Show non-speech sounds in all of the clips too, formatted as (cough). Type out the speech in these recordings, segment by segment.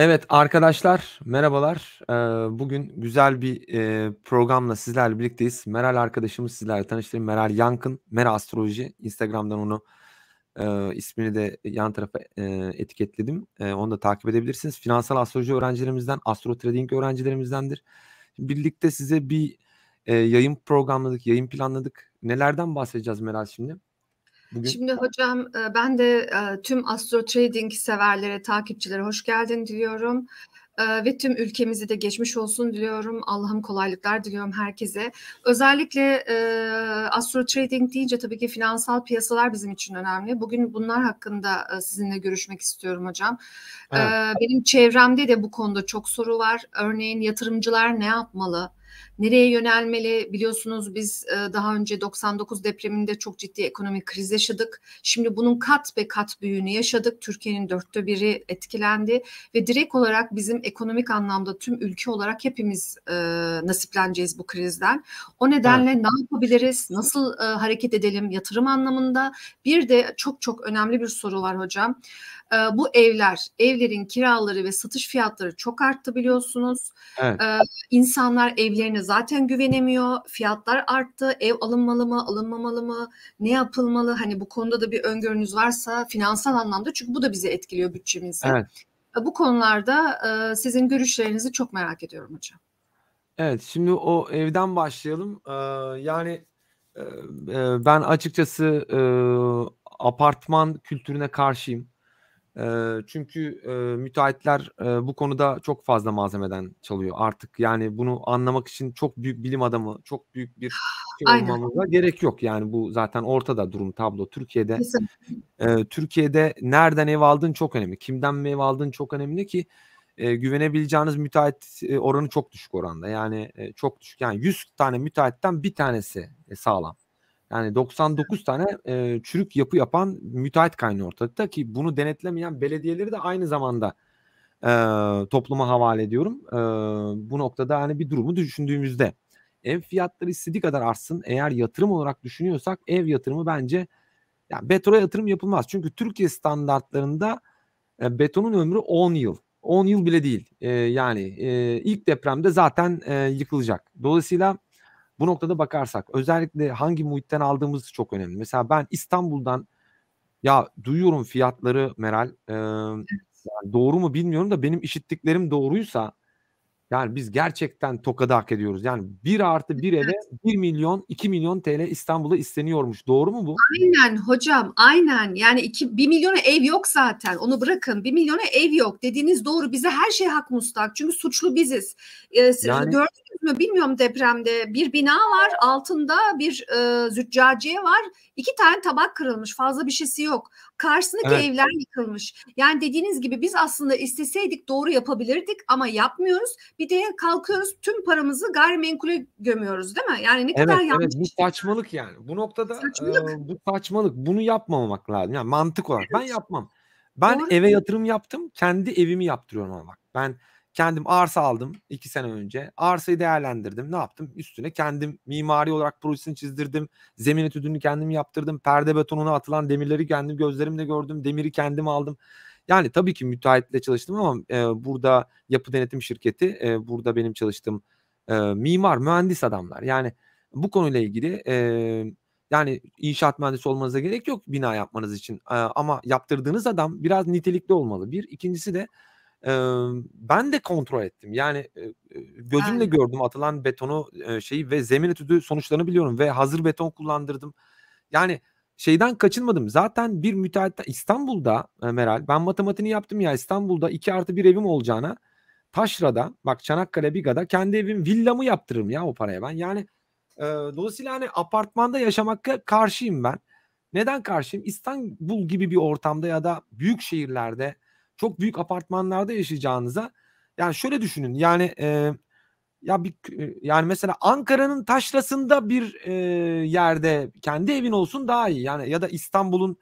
Evet arkadaşlar merhabalar. Ee, bugün güzel bir e, programla sizlerle birlikteyiz. Meral arkadaşımız sizlerle tanıştırayım. Meral Yankın, Meral Astroloji. Instagram'dan onu e, ismini de yan tarafa e, etiketledim. onu da takip edebilirsiniz. Finansal astroloji öğrencilerimizden, astro trading öğrencilerimizdendir. birlikte size bir yayın programladık, yayın planladık. Nelerden bahsedeceğiz Meral şimdi? Bugün... Şimdi hocam e, ben de e, tüm astro trading severlere, takipçilere hoş geldin diyorum e, ve tüm ülkemizi de geçmiş olsun diliyorum. Allah'ım kolaylıklar diliyorum herkese. Özellikle astro trading deyince tabii ki finansal piyasalar bizim için önemli. Bugün bunlar hakkında sizinle görüşmek istiyorum hocam. Evet. benim çevremde de bu konuda çok soru var. Örneğin yatırımcılar ne yapmalı? Nereye yönelmeli? Biliyorsunuz biz e, daha önce 99 depreminde çok ciddi ekonomik kriz yaşadık. Şimdi bunun kat be kat büyüğünü yaşadık. Türkiye'nin dörtte biri etkilendi ve direkt olarak bizim ekonomik anlamda tüm ülke olarak hepimiz e, nasipleneceğiz bu krizden. O nedenle evet. ne yapabiliriz? Nasıl e, hareket edelim yatırım anlamında? Bir de çok çok önemli bir soru var hocam bu evler, evlerin kiraları ve satış fiyatları çok arttı biliyorsunuz. Evet. E, evlerine zaten güvenemiyor. Fiyatlar arttı. Ev alınmalı mı, alınmamalı mı? Ne yapılmalı? Hani bu konuda da bir öngörünüz varsa finansal anlamda çünkü bu da bizi etkiliyor bütçemizi. Evet. bu konularda sizin görüşlerinizi çok merak ediyorum hocam. Evet, şimdi o evden başlayalım. yani ben açıkçası apartman kültürüne karşıyım. E, çünkü e, müteahhitler e, bu konuda çok fazla malzemeden çalıyor artık. Yani bunu anlamak için çok büyük bilim adamı, çok büyük bir şey olmamıza gerek yok. Yani bu zaten ortada durum tablo. Türkiye'de e, Türkiye'de nereden ev aldığın çok önemli. Kimden mi ev aldığın çok önemli ki e, güvenebileceğiniz müteahhit e, oranı çok düşük oranda. Yani e, çok düşük. Yani 100 tane müteahhitten bir tanesi e, sağlam. Yani 99 tane e, çürük yapı yapan müteahhit kaynağı ortada ki bunu denetlemeyen belediyeleri de aynı zamanda e, topluma havale ediyorum. E, bu noktada hani bir durumu düşündüğümüzde ev fiyatları istediği kadar artsın. Eğer yatırım olarak düşünüyorsak ev yatırımı bence yani betona yatırım yapılmaz. Çünkü Türkiye standartlarında e, betonun ömrü 10 yıl. 10 yıl bile değil. E, yani e, ilk depremde zaten e, yıkılacak. Dolayısıyla bu noktada bakarsak özellikle hangi muhitten aldığımız çok önemli. Mesela ben İstanbul'dan ya duyuyorum fiyatları Meral e, yani doğru mu bilmiyorum da benim işittiklerim doğruysa yani biz gerçekten tokadı hak ediyoruz. Yani bir artı bir eve 1 milyon 2 milyon TL İstanbul'a isteniyormuş. Doğru mu bu? Aynen hocam aynen. Yani 2, 1 milyona ev yok zaten. Onu bırakın. 1 milyona ev yok. Dediğiniz doğru. Bize her şey hak mustak. Çünkü suçlu biziz. Ee, yani... Gördünüz mü bilmiyorum depremde. Bir bina var. Altında bir e, züccaciye var. İki tane tabak kırılmış. Fazla bir şeysi yok. Karşısındaki evet. evler yıkılmış. Yani dediğiniz gibi biz aslında isteseydik doğru yapabilirdik ama yapmıyoruz. Bir de kalkıyoruz tüm paramızı gayrimenkule gömüyoruz değil mi? Yani ne evet, kadar yanlış. Evet bu şey. saçmalık yani. Bu noktada saçmalık. E, bu saçmalık. Bunu yapmamak lazım. Yani mantık olarak evet. ben yapmam. Ben doğru. eve yatırım yaptım. Kendi evimi yaptırıyorum ama bak. Ben kendim arsa aldım iki sene önce. Arsayı değerlendirdim. Ne yaptım? Üstüne kendim mimari olarak projesini çizdirdim. Zemin etüdünü kendim yaptırdım. Perde betonuna atılan demirleri kendim gözlerimle gördüm. Demiri kendim aldım. Yani tabii ki müteahhitle çalıştım ama e, burada yapı denetim şirketi, e, burada benim çalıştığım e, mimar, mühendis adamlar. Yani bu konuyla ilgili e, yani inşaat mühendisi olmanıza gerek yok bina yapmanız için. E, ama yaptırdığınız adam biraz nitelikli olmalı. Bir, ikincisi de ben de kontrol ettim. Yani gözümle yani. gördüm atılan betonu şeyi ve zemin etüdü sonuçlarını biliyorum ve hazır beton kullandırdım. Yani şeyden kaçınmadım. Zaten bir müteahhit İstanbul'da Meral ben matematiğini yaptım ya İstanbul'da 2 artı 1 evim olacağına Taşra'da bak Çanakkale Biga'da kendi evim villamı yaptırırım ya o paraya ben. Yani e, dolayısıyla hani apartmanda yaşamak karşıyım ben. Neden karşıyım? İstanbul gibi bir ortamda ya da büyük şehirlerde çok büyük apartmanlarda yaşayacağınıza yani şöyle düşünün yani e, ya bir yani mesela Ankara'nın taşrasında bir e, yerde kendi evin olsun daha iyi yani ya da İstanbul'un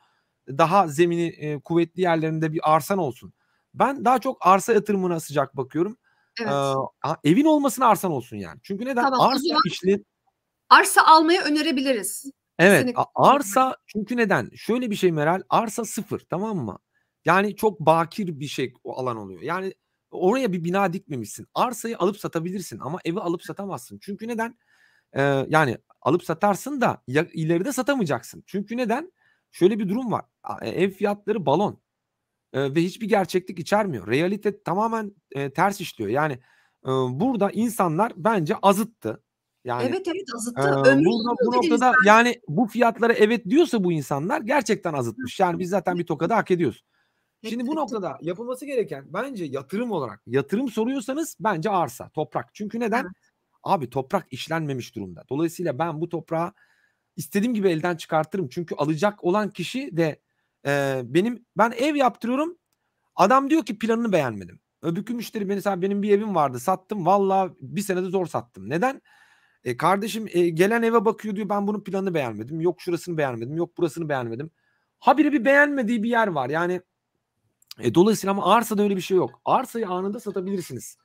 daha zemini e, kuvvetli yerlerinde bir arsan olsun. Ben daha çok arsa yatırımına sıcak bakıyorum. Evet. Ee, evin olmasına arsan olsun yani. Çünkü neden? Tamam, arsa işli arsa almayı önerebiliriz. Evet Kesinlikle. arsa çünkü neden? Şöyle bir şey Meral arsa sıfır tamam mı? Yani çok bakir bir şey o alan oluyor. Yani oraya bir bina dikmemişsin. Arsayı alıp satabilirsin ama evi alıp satamazsın. Çünkü neden? Ee, yani alıp satarsın da ya, ileride satamayacaksın. Çünkü neden? Şöyle bir durum var. E, ev fiyatları balon ee, ve hiçbir gerçeklik içermiyor. Realite tamamen e, ters işliyor. Yani e, burada insanlar bence azıttı. Yani, evet evet azıttı. E, burada, bu noktada yani bu fiyatlara evet diyorsa bu insanlar gerçekten azıtmış. Yani biz zaten bir tokada hak ediyoruz. Şimdi bu noktada yapılması gereken bence yatırım olarak yatırım soruyorsanız bence arsa, toprak. Çünkü neden? Evet. Abi toprak işlenmemiş durumda. Dolayısıyla ben bu toprağı istediğim gibi elden çıkartırım. Çünkü alacak olan kişi de e, benim ben ev yaptırıyorum. Adam diyor ki planını beğenmedim. Öbürkü müşteri mesela benim bir evim vardı sattım. Valla bir senede zor sattım. Neden? E, kardeşim e, gelen eve bakıyor diyor ben bunun planını beğenmedim. Yok şurasını beğenmedim. Yok burasını beğenmedim. Habire bir beğenmediği bir yer var. Yani e, dolayısıyla ama arsada öyle bir şey yok. Arsayı anında satabilirsiniz.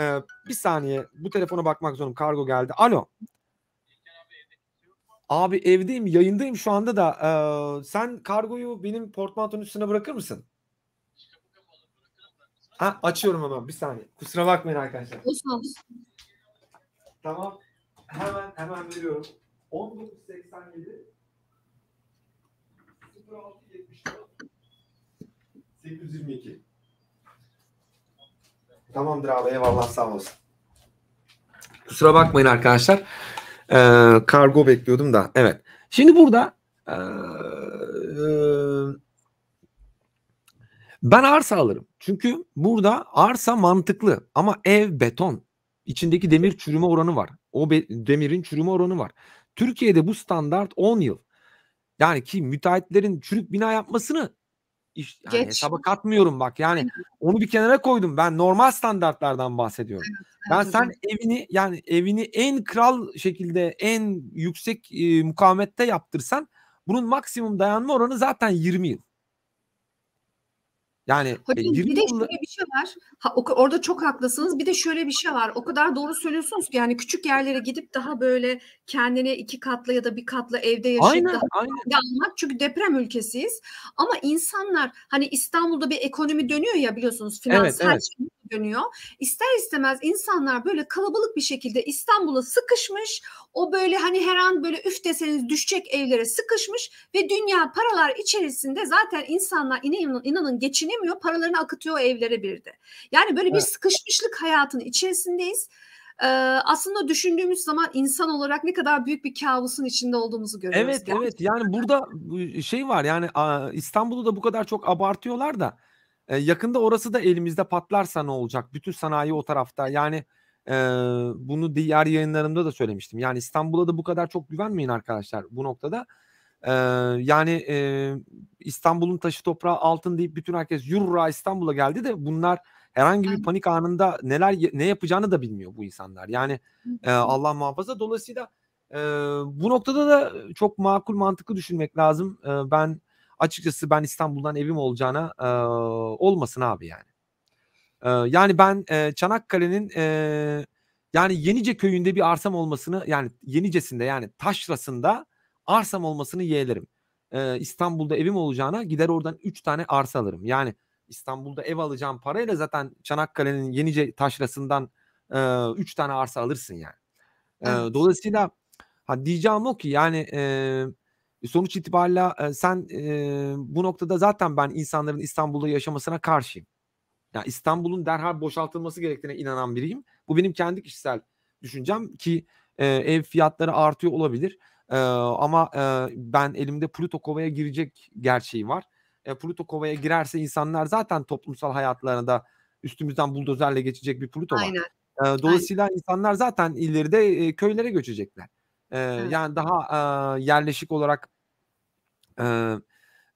E, bir saniye bu telefona bakmak zorundayım. Kargo geldi. Alo. Abi evdeyim, yayındayım şu anda da. E, sen kargoyu benim portmantonun üstüne bırakır mısın? Ha, açıyorum hemen bir saniye. Kusura bakmayın arkadaşlar. Tamam. Hemen hemen veriyorum. 1987 0674 822. Tamamdır abi eyvallah sağ olasın. Kusura bakmayın arkadaşlar. Ee, kargo bekliyordum da. Evet. Şimdi burada ee, ee, ben arsa alırım. Çünkü burada arsa mantıklı ama ev beton. İçindeki demir çürüme oranı var. O demirin çürüme oranı var. Türkiye'de bu standart 10 yıl. Yani ki müteahhitlerin çürük bina yapmasını iş, yani hesaba katmıyorum bak yani onu bir kenara koydum. Ben normal standartlardan bahsediyorum. ben sen evini yani evini en kral şekilde en yüksek e, mukavemette yaptırsan bunun maksimum dayanma oranı zaten 20 yıl. Yani e, Hocam, e, bir de yılda... şöyle bir şey var. Ha, o, orada çok haklısınız. Bir de şöyle bir şey var. O kadar doğru söylüyorsunuz ki yani küçük yerlere gidip daha böyle kendine iki katlı ya da bir katlı evde yaşamak. aynen, daha aynen. almak. Çünkü deprem ülkesiyiz. Ama insanlar hani İstanbul'da bir ekonomi dönüyor ya biliyorsunuz finansal evet, evet. Şey dönüyor. İster istemez insanlar böyle kalabalık bir şekilde İstanbul'a sıkışmış. O böyle hani her an böyle üf deseniz düşecek evlere sıkışmış ve dünya paralar içerisinde zaten insanlar inanın, inanın geçinemiyor. Paralarını akıtıyor evlere bir de. Yani böyle bir sıkışmışlık hayatın içerisindeyiz. aslında düşündüğümüz zaman insan olarak ne kadar büyük bir kabusun içinde olduğumuzu görüyoruz. Evet gerçekten. evet yani burada şey var yani İstanbul'u da bu kadar çok abartıyorlar da e, yakında orası da elimizde patlarsa ne olacak? Bütün sanayi o tarafta. Yani e, bunu diğer yayınlarımda da söylemiştim. Yani İstanbul'a da bu kadar çok güvenmeyin arkadaşlar bu noktada. E, yani e, İstanbul'un taşı toprağı altın deyip bütün herkes yurra İstanbul'a geldi de bunlar herhangi bir panik anında neler ne yapacağını da bilmiyor bu insanlar. Yani e, Allah muhafaza dolayısıyla e, bu noktada da çok makul mantıklı düşünmek lazım. E, ben açıkçası ben İstanbul'dan evim olacağına e, olmasın abi yani. E, yani ben e, Çanakkale'nin e, yani Yenice köyünde bir arsam olmasını yani Yenicesinde yani Taşrası'nda arsam olmasını yeğlerim. E, İstanbul'da evim olacağına gider oradan 3 tane arsa alırım. Yani İstanbul'da ev alacağım parayla zaten Çanakkale'nin Yenice Taşrası'ndan 3 e, üç tane arsa alırsın yani. E, Dolayısıyla ha, diyeceğim o ki yani eee e, sonuç itibariyle e, sen e, bu noktada zaten ben insanların İstanbul'da yaşamasına karşıyım. Yani İstanbul'un derhal boşaltılması gerektiğine inanan biriyim. Bu benim kendi kişisel düşüncem ki ev fiyatları artıyor olabilir. ama ben elimde Pluto Kova'ya girecek gerçeği var. E, Pluto Kova'ya girerse insanlar zaten toplumsal hayatlarında üstümüzden buldozerle geçecek bir Pluto var. Aynen. dolayısıyla Aynen. insanlar zaten ileride köylere göçecekler. evet. Yani daha yerleşik olarak e,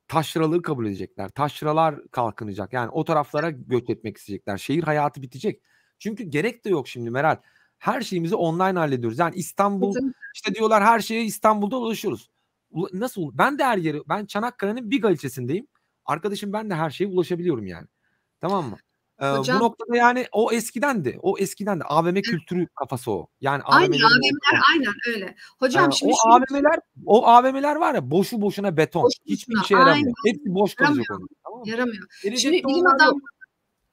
taşralığı kabul edecekler. Taşralar kalkınacak. Yani o taraflara göç etmek isteyecekler. Şehir hayatı bitecek. Çünkü gerek de yok şimdi Meral. Her şeyimizi online hallediyoruz. Yani İstanbul işte diyorlar her şeye İstanbul'da ulaşıyoruz. Nasıl? Ben de her yeri ben Çanakkale'nin Biga ilçesindeyim. Arkadaşım ben de her şeye ulaşabiliyorum yani. Tamam mı? Hocam, bu noktada yani o eskidendi, o eskiden de AVM kültürü kafası o. Yani aynı AVM'ler, aynen öyle. Hocam ee, şimdi o AVM'ler o AVM'ler var ya boşu boşuna beton. Boşu Hiçbir işe yaramıyor. Aynen. Hepsi boş kalacak onun. Tamam mı? Yaramıyor. şimdi bilim adam yok.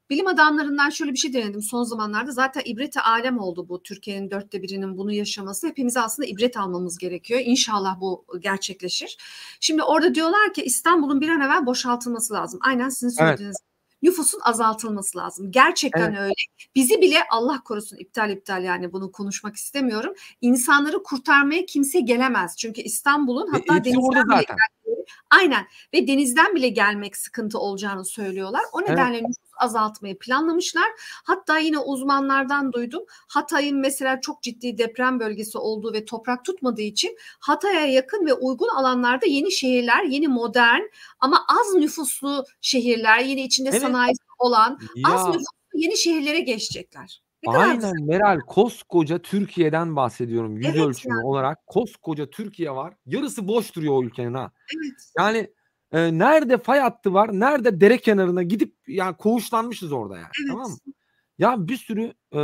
Bilim adamlarından şöyle bir şey denedim son zamanlarda. Zaten ibreti alem oldu bu. Türkiye'nin dörtte birinin bunu yaşaması. hepimiz aslında ibret almamız gerekiyor. İnşallah bu gerçekleşir. Şimdi orada diyorlar ki İstanbul'un bir an evvel boşaltılması lazım. Aynen sizin söylediğiniz evet nüfusun azaltılması lazım. Gerçekten evet. öyle. Bizi bile Allah korusun iptal iptal yani bunu konuşmak istemiyorum. İnsanları kurtarmaya kimse gelemez. Çünkü İstanbul'un hatta e, denizden zaten. Bile, Aynen ve denizden bile gelmek sıkıntı olacağını söylüyorlar. O nedenle evet. nüfus azaltmayı planlamışlar. Hatta yine uzmanlardan duydum. Hatay'ın mesela çok ciddi deprem bölgesi olduğu ve toprak tutmadığı için Hatay'a yakın ve uygun alanlarda yeni şehirler, yeni modern ama az nüfuslu şehirler, yine içinde evet. sanayi olan ya. az nüfuslu yeni şehirlere geçecekler. Aynen Meral koskoca Türkiye'den bahsediyorum yüz evet ölçümü yani. olarak koskoca Türkiye var yarısı boş duruyor o ülkenin ha. Evet. Yani e, nerede fay hattı var nerede dere kenarına gidip ya yani koğuşlanmışız orada yani evet. tamam mı? Ya bir sürü e,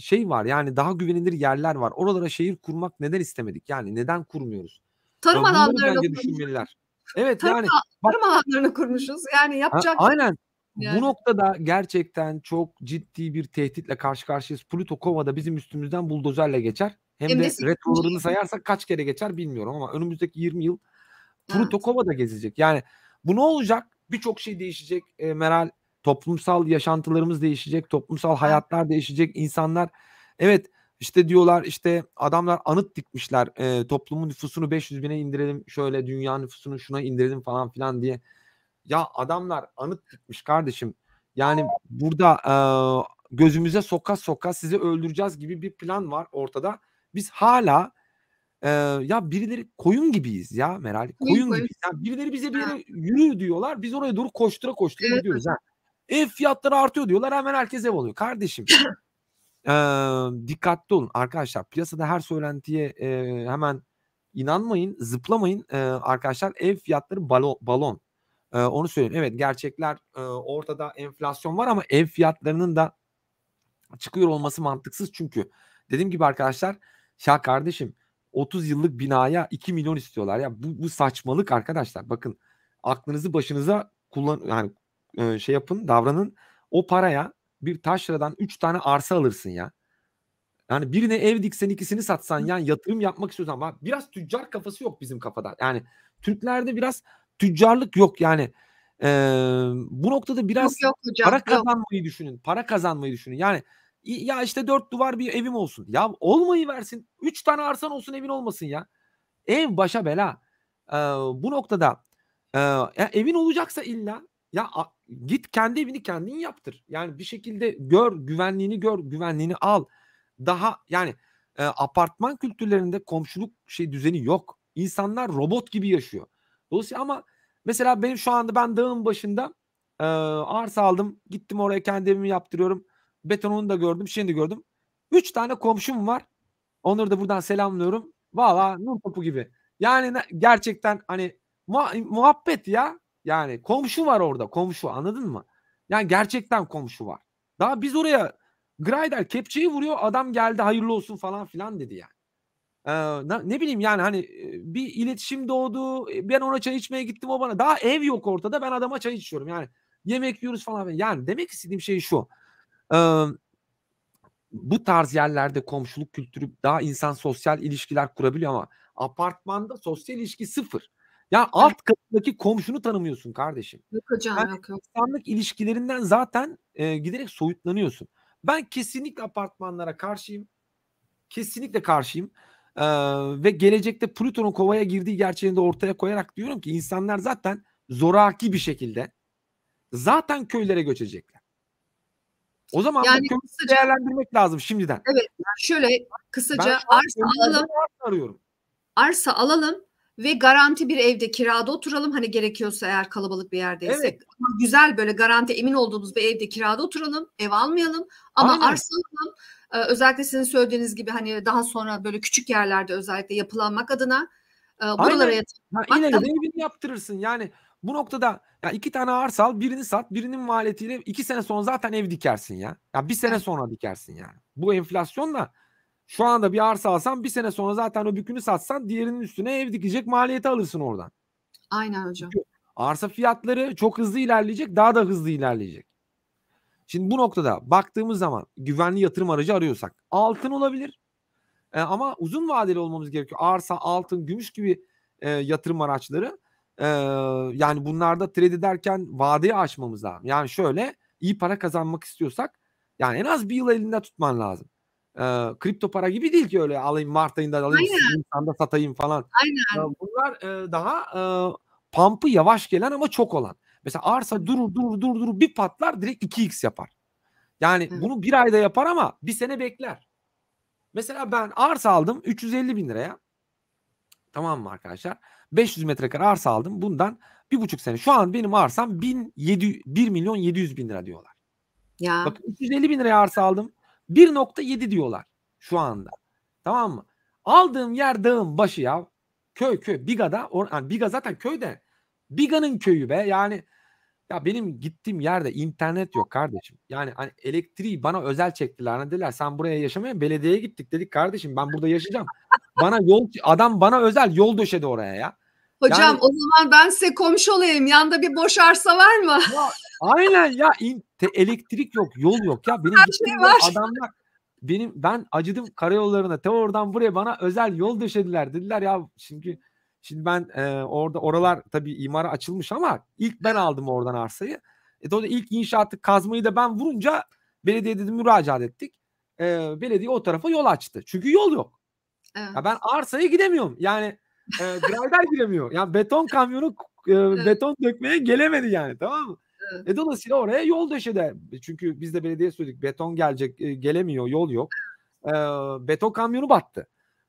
şey var yani daha güvenilir yerler var oralara şehir kurmak neden istemedik yani neden kurmuyoruz? Tarım alanlarını düşünmeliler. Evet tarım, yani. Bak, tarım alanlarını kurmuşuz yani yapacak. A, aynen yani. Bu noktada gerçekten çok ciddi bir tehditle karşı karşıyayız. Pluto Kova'da bizim üstümüzden buldozerle geçer. Hem, Hem de, de retrolarını sayarsak kaç kere geçer bilmiyorum ama önümüzdeki 20 yıl Pluto evet. Kova'da gezecek. Yani bu ne olacak? Birçok şey değişecek. E, Meral toplumsal yaşantılarımız değişecek, toplumsal hayatlar değişecek, insanlar evet işte diyorlar işte adamlar anıt dikmişler e, toplumun nüfusunu 500 bine indirelim şöyle dünya nüfusunu şuna indirelim falan filan diye ya adamlar anıt dikmiş kardeşim. Yani burada e, gözümüze soka soka sizi öldüreceğiz gibi bir plan var ortada. Biz hala e, ya birileri koyun gibiyiz ya Meral. Koyun gibiyiz. Yani birileri bize bir yere yürü diyorlar. Biz oraya doğru koştura koştura evet. gidiyoruz. Ev fiyatları artıyor diyorlar. Hemen herkes ev alıyor. Kardeşim e, dikkatli olun arkadaşlar. Piyasada her söylentiye e, hemen inanmayın. Zıplamayın e, arkadaşlar. Ev fiyatları balo, balon. E, onu söyleyeyim. Evet gerçekler e, ortada enflasyon var ama ev fiyatlarının da çıkıyor olması mantıksız çünkü dediğim gibi arkadaşlar ya kardeşim 30 yıllık binaya 2 milyon istiyorlar ya bu, bu saçmalık arkadaşlar bakın aklınızı başınıza kullan yani e, şey yapın davranın o paraya bir taşradan 3 tane arsa alırsın ya. Yani birine ev diksen ikisini satsan yani yatırım yapmak istiyorsan var. Biraz tüccar kafası yok bizim kafada. Yani Türklerde biraz tüccarlık yok yani. E, bu noktada biraz yok, yok hocam, para kazanmayı yok. düşünün. Para kazanmayı düşünün. Yani ya işte dört duvar bir evim olsun. Ya olmayı versin. Üç tane arsan olsun evin olmasın ya. Ev başa bela. E, bu noktada e, ya evin olacaksa illa ya a, git kendi evini kendin yaptır. Yani bir şekilde gör güvenliğini gör güvenliğini al. Daha yani e, apartman kültürlerinde komşuluk şey düzeni yok. İnsanlar robot gibi yaşıyor. Dolayısıyla ama mesela benim şu anda ben dağın başında e, arsa aldım. Gittim oraya kendi evimi yaptırıyorum. Betonunu da gördüm. Şimdi gördüm. Üç tane komşum var. Onları da buradan selamlıyorum. Valla nur topu gibi. Yani gerçekten hani muhabbet ya. Yani komşu var orada. Komşu anladın mı? Yani gerçekten komşu var. Daha biz oraya Grider kepçeyi vuruyor. Adam geldi hayırlı olsun falan filan dedi yani. Ee, ne, bileyim yani hani bir iletişim doğdu. Ben ona çay içmeye gittim o bana. Daha ev yok ortada. Ben adama çay içiyorum. Yani yemek yiyoruz falan. Yani demek istediğim şey şu. Ee, bu tarz yerlerde komşuluk kültürü daha insan sosyal ilişkiler kurabiliyor ama apartmanda sosyal ilişki sıfır. Yani alt katındaki komşunu tanımıyorsun kardeşim. Yok hocam yani yok. İnsanlık ilişkilerinden zaten e, giderek soyutlanıyorsun. Ben kesinlikle apartmanlara karşıyım. Kesinlikle karşıyım. Ee, ve gelecekte Plüton'un kovaya girdiği gerçeğini de ortaya koyarak diyorum ki insanlar zaten zoraki bir şekilde zaten köylere göçecekler. O zaman yani bu kısaca, değerlendirmek lazım şimdiden. Evet. Şöyle kısaca arsa alalım. Arsa arıyorum. Arsa alalım ve garanti bir evde kirada oturalım hani gerekiyorsa eğer kalabalık bir yerdeyse Evet. Ama güzel böyle garanti emin olduğumuz bir evde kirada oturalım, ev almayalım ama Aynen. arsa alalım ee, özellikle sizin söylediğiniz gibi hani daha sonra böyle küçük yerlerde özellikle yapılanmak adına e, buralara yatırmak. Ha, yine evini yaptırırsın yani bu noktada ya iki tane arsa al birini sat birinin maliyetiyle iki sene sonra zaten ev dikersin ya. Ya bir sene sonra dikersin yani. Bu enflasyonla şu anda bir arsa alsan bir sene sonra zaten o bükünü satsan diğerinin üstüne ev dikecek maliyeti alırsın oradan. Aynen hocam. Çünkü arsa fiyatları çok hızlı ilerleyecek daha da hızlı ilerleyecek. Şimdi bu noktada baktığımız zaman güvenli yatırım aracı arıyorsak altın olabilir. E, ama uzun vadeli olmamız gerekiyor. Arsa, altın, gümüş gibi e, yatırım araçları e, yani bunlarda trade ederken vadeyi açmamız lazım. Yani şöyle iyi para kazanmak istiyorsak yani en az bir yıl elinde tutman lazım. E, kripto para gibi değil ki öyle alayım Mart ayında alayım Nisan'da satayım falan. Aynen. E, bunlar e, daha e, pampı yavaş gelen ama çok olan. Mesela arsa durur durur durur durur bir patlar direkt 2x yapar. Yani Hı. bunu bir ayda yapar ama bir sene bekler. Mesela ben arsa aldım 350 bin liraya. Tamam mı arkadaşlar? 500 metrekare arsa aldım bundan bir buçuk sene. Şu an benim arsam 1700, 1 milyon 700 bin lira diyorlar. Ya. Bak 350 bin liraya arsa aldım. 1.7 diyorlar şu anda. Tamam mı? Aldığım yer dağın başı ya. Köy köy. Biga'da. Or, yani Biga zaten köyde. Biga'nın köyü be. Yani ya benim gittiğim yerde internet yok kardeşim. Yani hani elektriği bana özel çektiler. Hani, dediler sen buraya yaşamaya belediyeye gittik dedik kardeşim ben burada yaşayacağım. bana yol adam bana özel yol döşedi oraya ya. Hocam yani, o zaman ben size komşu olayım. Yanda bir boş arsa var mı? Ya, aynen ya in, te, elektrik yok, yol yok ya. Benim Her şey var. adamlar benim ben acıdım karayollarına. Te oradan buraya bana özel yol döşediler. Dediler ya çünkü Şimdi ben e, orada oralar tabii imara açılmış ama ilk ben aldım oradan arsayı. E dolayısıyla ilk inşaatı kazmayı da ben vurunca belediye dedi müracaat ettik. E, belediye o tarafa yol açtı. Çünkü yol yok. Evet. Ya ben arsaya gidemiyorum. Yani e, grader (laughs) giremiyor. Yani beton kamyonu e, evet. beton dökmeye gelemedi yani tamam mı? Evet. E dolayısıyla oraya yol döşede. Çünkü biz de belediye söyledik beton gelecek e, gelemiyor yol yok. E, beton kamyonu battı.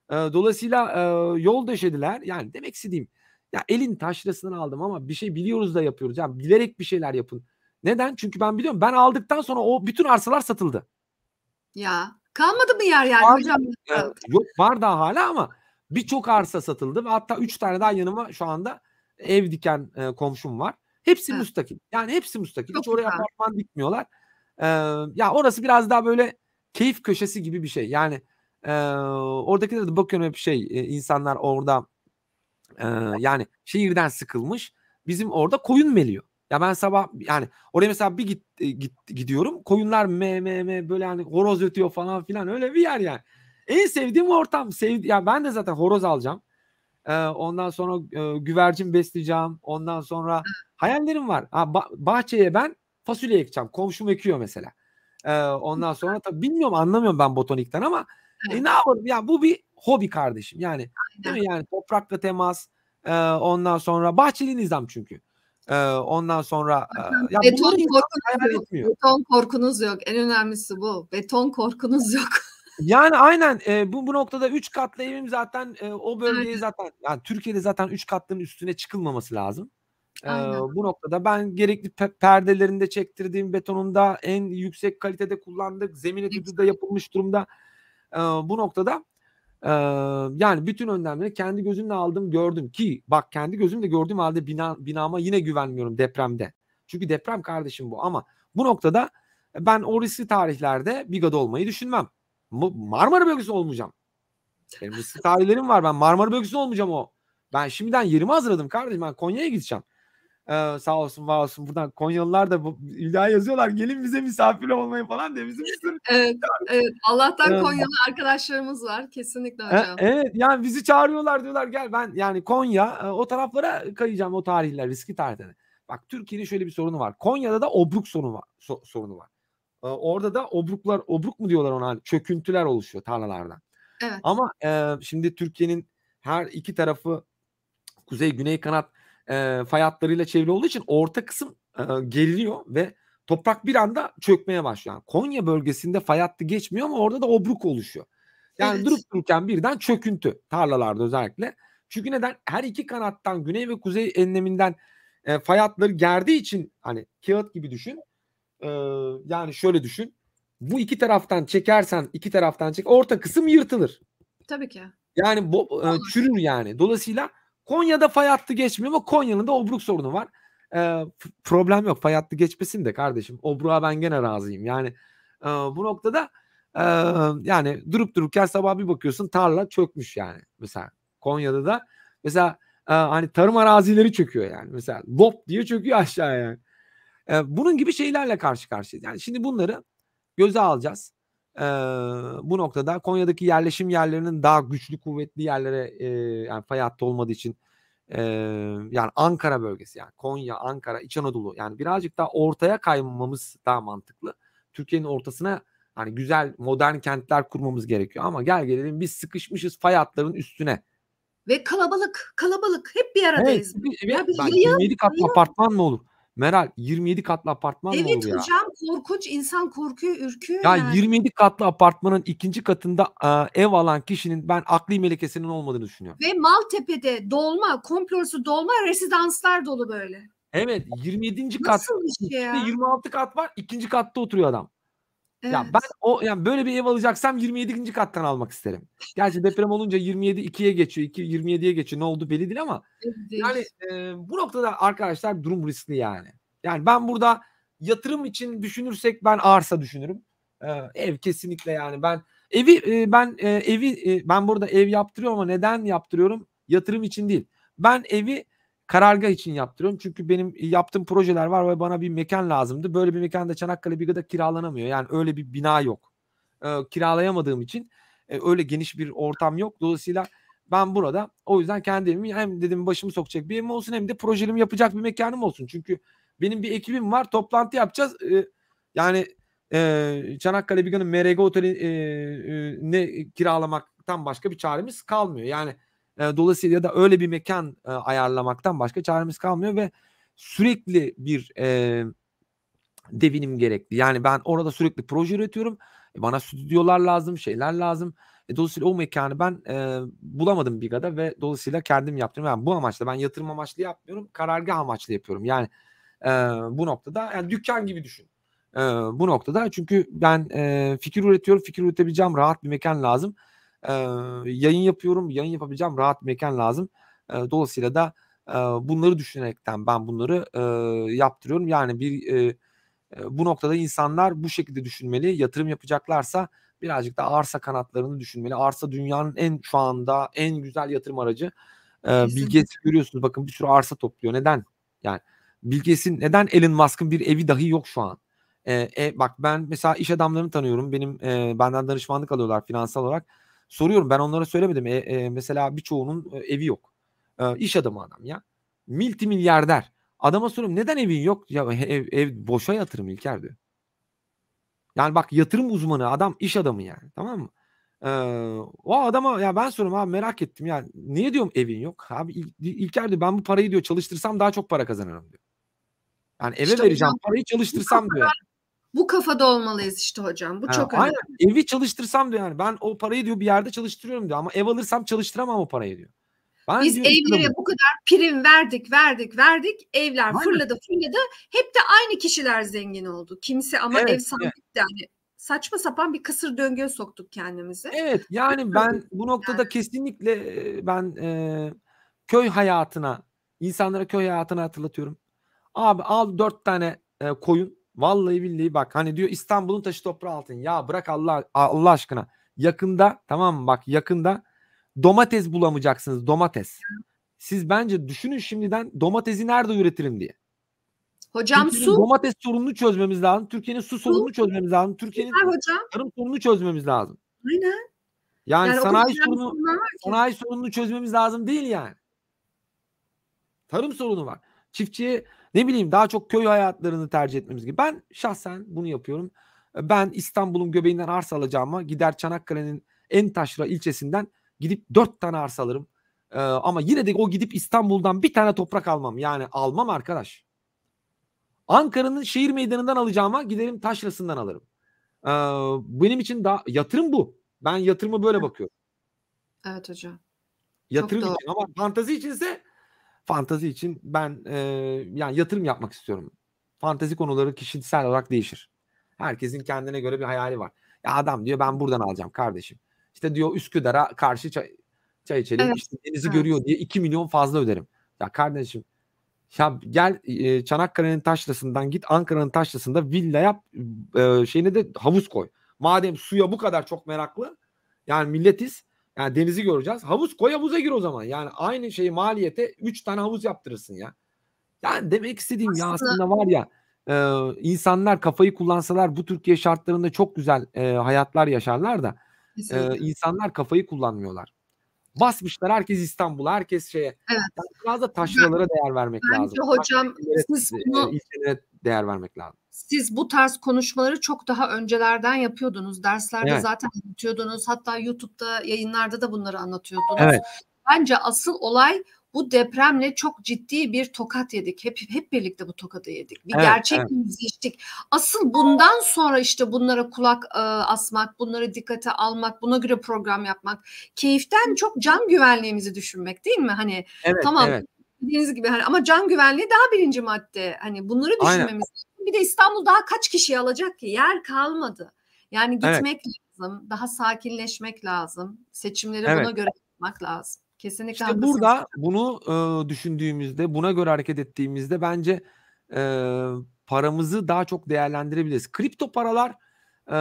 E, dolayısıyla e, yol döşediler. Yani demek istediğim ya elin taşrasını aldım ama bir şey biliyoruz da yapıyoruz. Yani bilerek bir şeyler yapın. Neden? Çünkü ben biliyorum. Ben aldıktan sonra o bütün arsalar satıldı. Ya kalmadı mı yer yani Var, hocam? E, yok var daha hala ama birçok arsa satıldı ve hatta üç tane daha yanıma şu anda ev diken e, komşum var. Hepsi evet. müstakil. Yani hepsi müstakil. Çok Hiç oraya apartman dikmiyorlar. Ee, ya orası biraz daha böyle keyif köşesi gibi bir şey. Yani oradakiler de bakıyorum hep şey e, insanlar orada e, yani şehirden sıkılmış. Bizim orada koyun meliyor. Ya ben sabah yani oraya mesela bir git, e, git gidiyorum. Koyunlar me me me böyle hani horoz ötüyor falan filan öyle bir yer yani. En sevdiğim ortam. Sevdi yani ben de zaten horoz alacağım. Ee, ondan sonra e, güvercin besleyeceğim. Ondan sonra hayallerim var. Ha, bah- bahçeye ben fasulye ekeceğim. Komşum ekiyor mesela. Ee, ondan sonra tabii bilmiyorum anlamıyorum ben botanikten ama e ne yapalım? Yani bu bir hobi kardeşim. Yani değil mi? Yani toprakla temas e, ondan sonra bahçeli nizam çünkü. E, ondan sonra e, ya beton, korkunuz yok. beton korkunuz yok. En önemlisi bu. Beton korkunuz yok. (laughs) Yani aynen e, bu, bu noktada 3 katlı evim zaten e, o bölgeye evet. zaten yani Türkiye'de zaten 3 katlının üstüne çıkılmaması lazım. E, bu noktada ben gerekli pe- perdelerinde çektirdiğim betonunda en yüksek kalitede kullandık. Zemin etüdü de yapılmış durumda. E, bu noktada e, yani bütün önlemleri kendi gözümle aldım gördüm ki bak kendi gözümle gördüğüm halde bina, binama yine güvenmiyorum depremde. Çünkü deprem kardeşim bu ama bu noktada e, ben o riskli tarihlerde Biga'da olmayı düşünmem. Marmara bölgesi olmayacağım. Benim riskli tarihlerim var ben Marmara bölgesi olmayacağım o. Ben şimdiden yerimi hazırladım kardeşim ben Konya'ya gideceğim. Ee, sağ olsun var olsun buradan Konyalılar da bu, illa yazıyorlar gelin bize misafir olmayı falan diye bizim (laughs) evet, evet, Allah'tan evet. Konyalı arkadaşlarımız var kesinlikle hocam. Evet yani bizi çağırıyorlar diyorlar gel ben yani Konya e, o taraflara kayacağım o tarihler riski tarihleri. Bak Türkiye'nin şöyle bir sorunu var. Konya'da da obruk sorunu var. So, sorunu var. Ee, orada da obruklar obruk mu diyorlar ona hani çöküntüler oluşuyor tarlalardan. Evet. Ama e, şimdi Türkiye'nin her iki tarafı kuzey güney kanat e, fay hatlarıyla çevrili olduğu için orta kısım e, geriliyor ve toprak bir anda çökmeye başlıyor. Yani Konya bölgesinde fay hattı geçmiyor ama orada da obruk oluşuyor. Yani evet. durup dururken birden çöküntü tarlalarda özellikle. Çünkü neden? Her iki kanattan güney ve kuzey enleminden e, fay hatları gerdiği için hani kağıt gibi düşün. E, yani şöyle düşün. Bu iki taraftan çekersen iki taraftan çek orta kısım yırtılır. Tabii ki. Yani bo, e, çürür yani. Dolayısıyla Konya'da fay hattı geçmiyor ama Konya'nın da obruk sorunu var. E, problem yok. Fay hattı geçmesin de kardeşim. Obruğa ben gene razıyım. Yani e, bu noktada e, yani durup dururken sabah bir bakıyorsun tarla çökmüş yani. Mesela Konya'da da mesela e, hani tarım arazileri çöküyor yani. Mesela lop diye çöküyor aşağıya yani. E, bunun gibi şeylerle karşı karşıyayız. Yani şimdi bunları göze alacağız. Ee, bu noktada Konya'daki yerleşim yerlerinin daha güçlü kuvvetli yerlere e, yani fay hattı olmadığı için e, yani Ankara bölgesi yani Konya, Ankara, İç Anadolu yani birazcık daha ortaya kaymamız daha mantıklı. Türkiye'nin ortasına hani güzel modern kentler kurmamız gerekiyor ama gel gelelim biz sıkışmışız fay hatlarının üstüne. Ve kalabalık, kalabalık. Hep bir aradayız. Evet, bir, bir, ya bir, yayın, 27 kat yayın. apartman mı olur? Meral 27 katlı apartman evet, mı olur Evet hocam korkunç insan korkuyor ürküyor. Ya yani. 27 katlı apartmanın ikinci katında e, ev alan kişinin ben akli melekesinin olmadığını düşünüyorum. Ve Maltepe'de dolma komplosu dolma residanslar dolu böyle. Evet 27. Nasıl kat. Nasıl bir şey ya? 26 kat var ikinci katta oturuyor adam. Evet. Ya ben o yani böyle bir ev alacaksam 27. kattan almak isterim. Gerçi deprem olunca 27 2'ye geçiyor, 2 27'ye geçiyor. Ne oldu belli değil ama değil. yani e, bu noktada arkadaşlar durum riskli yani. Yani ben burada yatırım için düşünürsek ben arsa düşünürüm. E, ev kesinlikle yani ben evi e, ben e, evi e, ben burada ev yaptırıyorum ama neden yaptırıyorum? Yatırım için değil. Ben evi karargah için yaptırıyorum. Çünkü benim yaptığım projeler var ve bana bir mekan lazımdı. Böyle bir mekanda da Çanakkale Biga'da kiralanamıyor. Yani öyle bir bina yok. E, kiralayamadığım için e, öyle geniş bir ortam yok. Dolayısıyla ben burada o yüzden kendi evimi hem dedim başımı sokacak bir evim olsun hem de projelerimi yapacak bir mekanım olsun. Çünkü benim bir ekibim var. Toplantı yapacağız. E, yani e, Çanakkale Biga'nın MRG oteli e, e, ne kiralamaktan başka bir çaremiz kalmıyor. Yani dolayısıyla da öyle bir mekan ayarlamaktan başka çaremiz kalmıyor ve sürekli bir e, devinim gerekli. Yani ben orada sürekli proje üretiyorum. E, bana stüdyolar lazım, şeyler lazım. E, dolayısıyla o mekanı ben e, bulamadım Biga'da ve dolayısıyla kendim yaptım. Yani bu amaçla ben yatırım amaçlı yapmıyorum, karargah amaçlı yapıyorum. Yani e, bu noktada yani dükkan gibi düşün. E, bu noktada çünkü ben e, fikir üretiyorum, fikir üretebileceğim rahat bir mekan lazım e, yayın yapıyorum. Yayın yapabileceğim rahat mekan lazım. E, dolayısıyla da e, bunları düşünerekten ben bunları e, yaptırıyorum. Yani bir e, bu noktada insanlar bu şekilde düşünmeli. Yatırım yapacaklarsa birazcık da arsa kanatlarını düşünmeli. Arsa dünyanın en şu anda en güzel yatırım aracı. Ee, Bilgesi görüyorsunuz bakın bir sürü arsa topluyor. Neden? Yani Bilgesi neden Elon Musk'ın bir evi dahi yok şu an? Ee, e, bak ben mesela iş adamlarını tanıyorum. Benim e, benden danışmanlık alıyorlar finansal olarak Soruyorum ben onlara söylemedim. E, e, mesela birçoğunun e, evi yok. E, iş adamı adam ya. Milti milyarder. Adama soruyorum neden evin yok? Ya ev, ev boşa yatırım İlker diyor. Yani bak yatırım uzmanı adam iş adamı yani tamam mı? Ee, o adama ya ben soruyorum abi merak ettim ya niye diyorum evin yok? Abi İl- İlker diyor ben bu parayı diyor çalıştırsam daha çok para kazanırım diyor. Yani eve işte vereceğim parayı çalıştırsam diyor. Bu kafada olmalıyız işte hocam. Bu ha, çok aynen. önemli. Evi çalıştırsam diyor yani ben o parayı diyor bir yerde çalıştırıyorum diyor ama ev alırsam çalıştıramam o parayı diyor. Ben Biz evlere bu kadar prim verdik, verdik, verdik. Evler aynen. fırladı, fırladı. Hep de aynı kişiler zengin oldu. Kimse ama evet, ev sahibi evet. yani saçma sapan bir kısır döngüye soktuk kendimizi. Evet yani ben bu noktada yani. kesinlikle ben e, köy hayatına insanlara köy hayatını hatırlatıyorum. Abi al dört tane e, koyun Vallahi billahi bak hani diyor İstanbul'un taşı toprağı altın. Ya bırak Allah Allah aşkına. Yakında tamam mı bak yakında domates bulamayacaksınız domates. Siz bence düşünün şimdiden domatesi nerede üretirim diye. Hocam su. Domates sorununu çözmemiz lazım. Türkiye'nin su, su sorununu çözmemiz lazım. Türkiye'nin tarım sorununu çözmemiz lazım. Aynen. Yani, yani sanayi sorunu sanayi sorununu çözmemiz lazım değil yani. Tarım sorunu var. Çiftçiye ne bileyim daha çok köy hayatlarını tercih etmemiz gibi. Ben şahsen bunu yapıyorum. E, ben İstanbul'un göbeğinden arsa alacağıma gider Çanakkale'nin en taşra ilçesinden gidip dört tane arsa alırım. Ee, ama yine de o gidip İstanbul'dan bir tane toprak almam. Yani almam arkadaş. Ankara'nın şehir meydanından alacağıma giderim taşrasından alırım. Ee, benim için daha yatırım bu. Ben yatırımı böyle bakıyorum. Evet hocam. Yatırım için ama fantazi içinse fantazi için ben e, yani yatırım yapmak istiyorum. Fantazi konuları kişisel olarak değişir. Herkesin kendine göre bir hayali var. Ya adam diyor ben buradan alacağım kardeşim. İşte diyor Üsküdar'a karşı çay, çay içelim. Evet. İşte denizi evet. görüyor diye 2 milyon fazla öderim. Ya kardeşim ya gel e, Çanakkale'nin taşrasından git Ankara'nın taşrasında villa yap e, şeyine de havuz koy. Madem suya bu kadar çok meraklı yani milletiz yani denizi göreceğiz. Havuz koy havuza gir o zaman. Yani aynı şeyi maliyete 3 tane havuz yaptırırsın ya. Yani demek istediğim aslında... ya aslında var ya e, insanlar kafayı kullansalar bu Türkiye şartlarında çok güzel e, hayatlar yaşarlar da e, insanlar kafayı kullanmıyorlar. Basmışlar herkes İstanbul'a, herkes şeye. Evet. Yani biraz da taşralara değer vermek bence lazım. Bence hocam Taşralara, siz bunu... E, değer vermek lazım. Siz bu tarz konuşmaları çok daha öncelerden yapıyordunuz. Derslerde evet. zaten anlatıyordunuz. Hatta YouTube'da yayınlarda da bunları anlatıyordunuz. Evet. Bence asıl olay bu depremle çok ciddi bir tokat yedik. Hep hep birlikte bu tokadı yedik. Bir evet, gerçek evet. Asıl bundan sonra işte bunlara kulak e, asmak, bunları dikkate almak, buna göre program yapmak, keyiften çok can güvenliğimizi düşünmek değil mi? Hani evet, tamam evet dediğiniz gibi hani ama can güvenliği daha birinci madde. Hani bunları düşünmemiz lazım. Bir de İstanbul daha kaç kişi alacak ki? Yer kalmadı. Yani gitmek evet. lazım, daha sakinleşmek lazım. Seçimleri evet. buna göre yapmak lazım. Kesinlikle. İşte haklısınız. burada bunu e, düşündüğümüzde, buna göre hareket ettiğimizde bence e, paramızı daha çok değerlendirebiliriz. Kripto paralar e,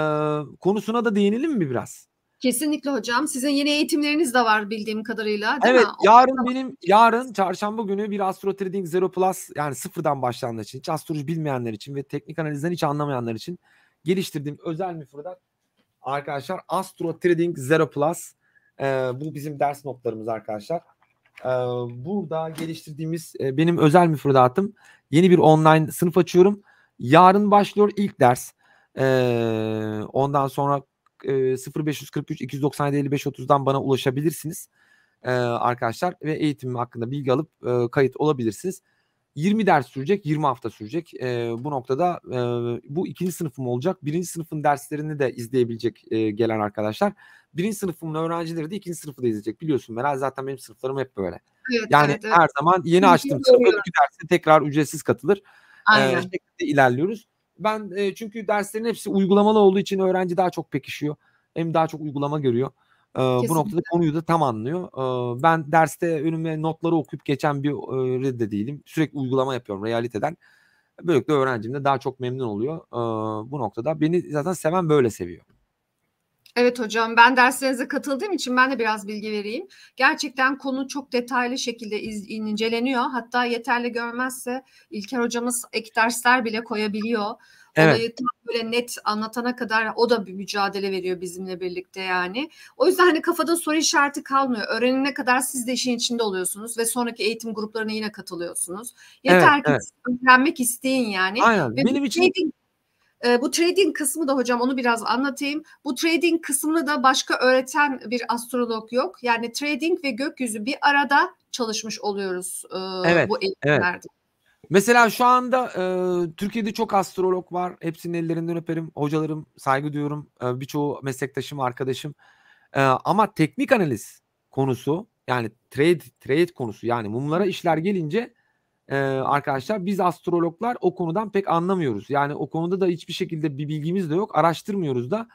konusuna da değinelim mi biraz? Kesinlikle hocam. Sizin yeni eğitimleriniz de var bildiğim kadarıyla. Değil evet, mi? yarın benim yarın çarşamba günü bir Astro Trading Zero Plus yani sıfırdan başlayanlar için, hiç astroloji bilmeyenler için ve teknik analizden hiç anlamayanlar için geliştirdiğim özel müfredat arkadaşlar Astro Trading Zero Plus. E, bu bizim ders notlarımız arkadaşlar. E, burada geliştirdiğimiz e, benim özel müfredatım. Yeni bir online sınıf açıyorum. Yarın başlıyor ilk ders. E, ondan sonra e, 0543 297 55 30'dan bana ulaşabilirsiniz e, arkadaşlar ve eğitim hakkında bilgi alıp e, kayıt olabilirsiniz. 20 ders sürecek, 20 hafta sürecek. E, bu noktada e, bu ikinci sınıfım olacak. Birinci sınıfın derslerini de izleyebilecek e, gelen arkadaşlar. Birinci sınıfımın öğrencileri de ikinci sınıfı da izleyecek. Biliyorsun Meral zaten benim sınıflarım hep böyle. Evet, yani evet, evet. her zaman yeni açtığım sınıf öbür tekrar ücretsiz katılır. Aynen. Ee, şekilde ilerliyoruz. Ben e, çünkü derslerin hepsi uygulamalı olduğu için öğrenci daha çok pekişiyor. Hem daha çok uygulama görüyor. E, bu noktada konuyu da tam anlıyor. E, ben derste önüme notları okuyup geçen bir e, de değilim. Sürekli uygulama yapıyorum realiteden. Böylelikle öğrencim de daha çok memnun oluyor. E, bu noktada beni zaten seven böyle seviyor. Evet hocam ben derslerinize katıldığım için ben de biraz bilgi vereyim. Gerçekten konu çok detaylı şekilde iz, inceleniyor. Hatta yeterli görmezse İlker hocamız ek dersler bile koyabiliyor. Evet. Olayı tam böyle net anlatana kadar o da bir mücadele veriyor bizimle birlikte yani. O yüzden hani kafada soru işareti kalmıyor. Öğrenene kadar siz de işin içinde oluyorsunuz ve sonraki eğitim gruplarına yine katılıyorsunuz. Yeter evet, ki evet. öğrenmek isteyin yani. Aynen. Ve Benim için... Neydi? Ee, bu trading kısmı da hocam onu biraz anlatayım. Bu trading kısmını da başka öğreten bir astrolog yok. Yani trading ve gökyüzü bir arada çalışmış oluyoruz e, evet, bu eğitimlerde. Evet. Mesela şu anda e, Türkiye'de çok astrolog var. Hepsinin ellerinden öperim. Hocalarım saygı duyuyorum. E, birçoğu meslektaşım, arkadaşım. ama teknik analiz konusu yani trade trade konusu yani mumlara işler gelince e, arkadaşlar biz astrologlar o konudan pek anlamıyoruz. Yani o konuda da hiçbir şekilde bir bilgimiz de yok. Araştırmıyoruz da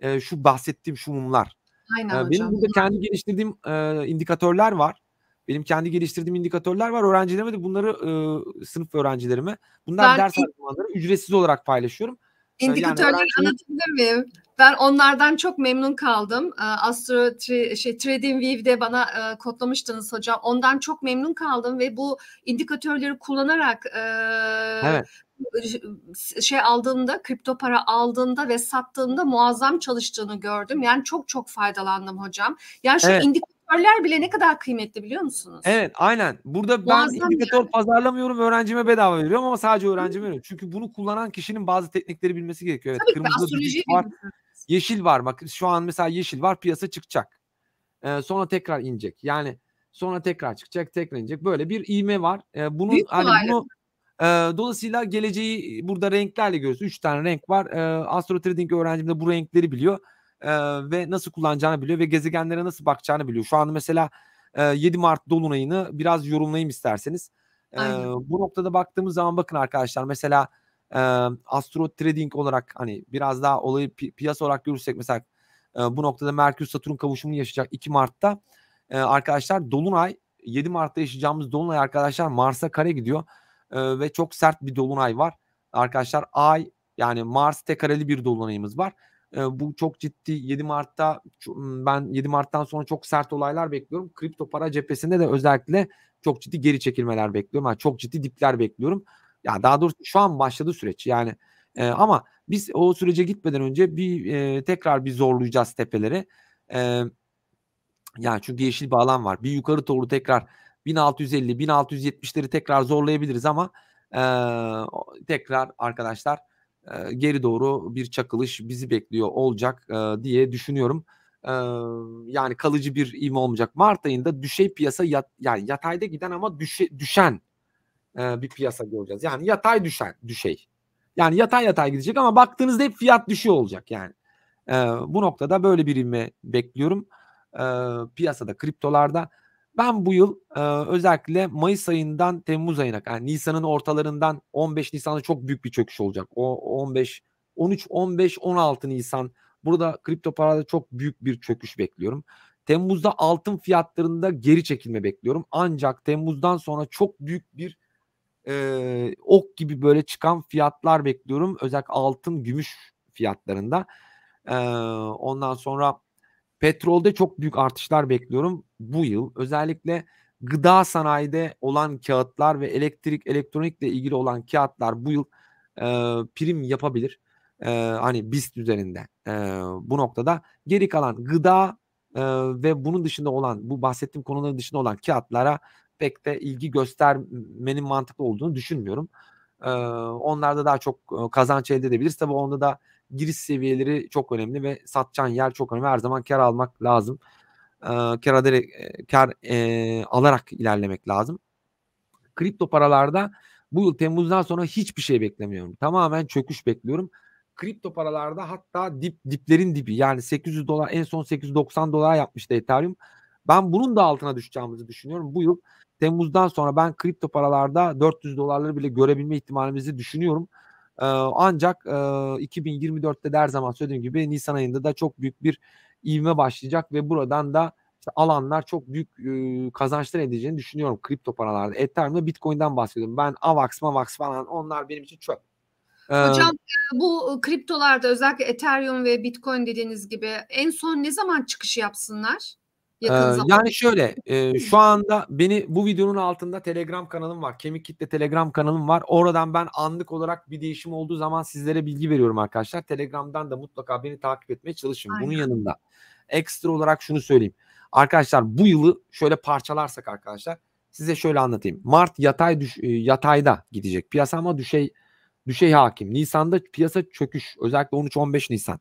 e, şu bahsettiğim şu mumlar. Aynen e, benim hocam. burada kendi geliştirdiğim e, indikatörler var. Benim kendi geliştirdiğim indikatörler var. Öğrencilerime de bunları e, sınıf öğrencilerime bunlar ben ders harcamaları ücretsiz olarak paylaşıyorum. İndikatörleri yani anlatabilir miyim? Ben onlardan çok memnun kaldım. Ee, Astro şey, Trading View'de bana e, kodlamıştınız hocam. Ondan çok memnun kaldım ve bu indikatörleri kullanarak e, evet şey aldığımda kripto para aldığımda ve sattığımda muazzam çalıştığını gördüm. Yani çok çok faydalandım hocam. Yani şu evet. indik indikatörler bile ne kadar kıymetli biliyor musunuz? Evet aynen. Burada Muazzam ben indikatör yani. pazarlamıyorum öğrencime bedava veriyorum ama sadece öğrencime veriyorum. Çünkü bunu kullanan kişinin bazı teknikleri bilmesi gerekiyor. Evet, Tabii kırmızı astroloji var. Yeşil var bak şu an mesela yeşil var piyasa çıkacak. Ee, sonra tekrar inecek. Yani sonra tekrar çıkacak tekrar inecek. Böyle bir iğme var. Ee, bunu, Büyük hani bunu e, dolayısıyla geleceği burada renklerle görüyoruz. Üç tane renk var. E, Astro Trading öğrencim de bu renkleri biliyor e, ve nasıl kullanacağını biliyor ve gezegenlere nasıl bakacağını biliyor. Şu anda mesela e, 7 Mart Dolunay'ını biraz yorumlayayım isterseniz. E, bu noktada baktığımız zaman bakın arkadaşlar mesela e, astro trading olarak hani biraz daha olayı pi- piyasa olarak görürsek mesela e, bu noktada Merkür Satürn kavuşumunu yaşayacak 2 Mart'ta e, arkadaşlar Dolunay 7 Mart'ta yaşayacağımız Dolunay arkadaşlar Mars'a kare gidiyor e, ve çok sert bir Dolunay var. Arkadaşlar Ay yani Mars tekareli bir Dolunay'ımız var. E, bu çok ciddi 7 Mart'ta ben 7 Mart'tan sonra çok sert olaylar bekliyorum. Kripto para cephesinde de özellikle çok ciddi geri çekilmeler bekliyorum. Yani çok ciddi dipler bekliyorum. Ya daha doğrusu şu an başladı süreç. Yani e, ama biz o sürece gitmeden önce bir e, tekrar bir zorlayacağız tepeleri. E, yani çünkü yeşil bir alan var. Bir yukarı doğru tekrar 1650 1670'leri tekrar zorlayabiliriz ama e, tekrar arkadaşlar geri doğru bir çakılış bizi bekliyor olacak diye düşünüyorum. yani kalıcı bir ivme olmayacak. Mart ayında düşey piyasa yani yatayda giden ama düşe, düşen bir piyasa göreceğiz. Yani yatay düşen düşey. Yani yatay yatay gidecek ama baktığınızda hep fiyat düşüyor olacak yani. E, bu noktada böyle bir ivme bekliyorum. E, piyasada kriptolarda ben bu yıl e, özellikle Mayıs ayından Temmuz ayına yani Nisan'ın ortalarından 15 Nisan'da çok büyük bir çöküş olacak. O 15 13 15 16 Nisan burada kripto parada çok büyük bir çöküş bekliyorum. Temmuz'da altın fiyatlarında geri çekilme bekliyorum. Ancak Temmuz'dan sonra çok büyük bir e, ok gibi böyle çıkan fiyatlar bekliyorum. Özellikle altın, gümüş fiyatlarında. E, ondan sonra Petrolde çok büyük artışlar bekliyorum bu yıl. Özellikle gıda sanayide olan kağıtlar ve elektrik elektronikle ilgili olan kağıtlar bu yıl e, prim yapabilir. E, hani BIST üzerinde e, bu noktada geri kalan gıda e, ve bunun dışında olan bu bahsettiğim konuların dışında olan kağıtlara pek de ilgi göstermenin mantıklı olduğunu düşünmüyorum. E, onlarda daha çok kazanç elde edebiliriz. Tabii onda da giriş seviyeleri çok önemli ve satacağın yer çok önemli. Her zaman kar almak lazım. E, kar, adere, e, kar e, alarak ilerlemek lazım. Kripto paralarda bu yıl Temmuz'dan sonra hiçbir şey beklemiyorum. Tamamen çöküş bekliyorum. Kripto paralarda hatta dip diplerin dibi yani 800 dolar en son 890 dolar yapmıştı Ethereum. Ben bunun da altına düşeceğimizi düşünüyorum. Bu yıl Temmuz'dan sonra ben kripto paralarda 400 dolarları bile görebilme ihtimalimizi düşünüyorum ancak 2024'te de her zaman söylediğim gibi Nisan ayında da çok büyük bir ivme başlayacak ve buradan da işte alanlar çok büyük kazançlar edeceğini düşünüyorum kripto paralarda. Ethereum'da Bitcoin'den bahsediyorum. Ben AVAX, MAVAX falan onlar benim için çöp. Hocam bu kriptolarda özellikle Ethereum ve Bitcoin dediğiniz gibi en son ne zaman çıkışı yapsınlar? ee, yani şöyle e, şu anda beni bu videonun altında Telegram kanalım var. Kemik Kitle Telegram kanalım var. Oradan ben anlık olarak bir değişim olduğu zaman sizlere bilgi veriyorum arkadaşlar. Telegram'dan da mutlaka beni takip etmeye çalışın. Aynen. Bunun yanında ekstra olarak şunu söyleyeyim. Arkadaşlar bu yılı şöyle parçalarsak arkadaşlar size şöyle anlatayım. Mart yatay düş, yatayda gidecek. Piyasa ama düşey düşey hakim. Nisan'da piyasa çöküş. Özellikle 13-15 Nisan.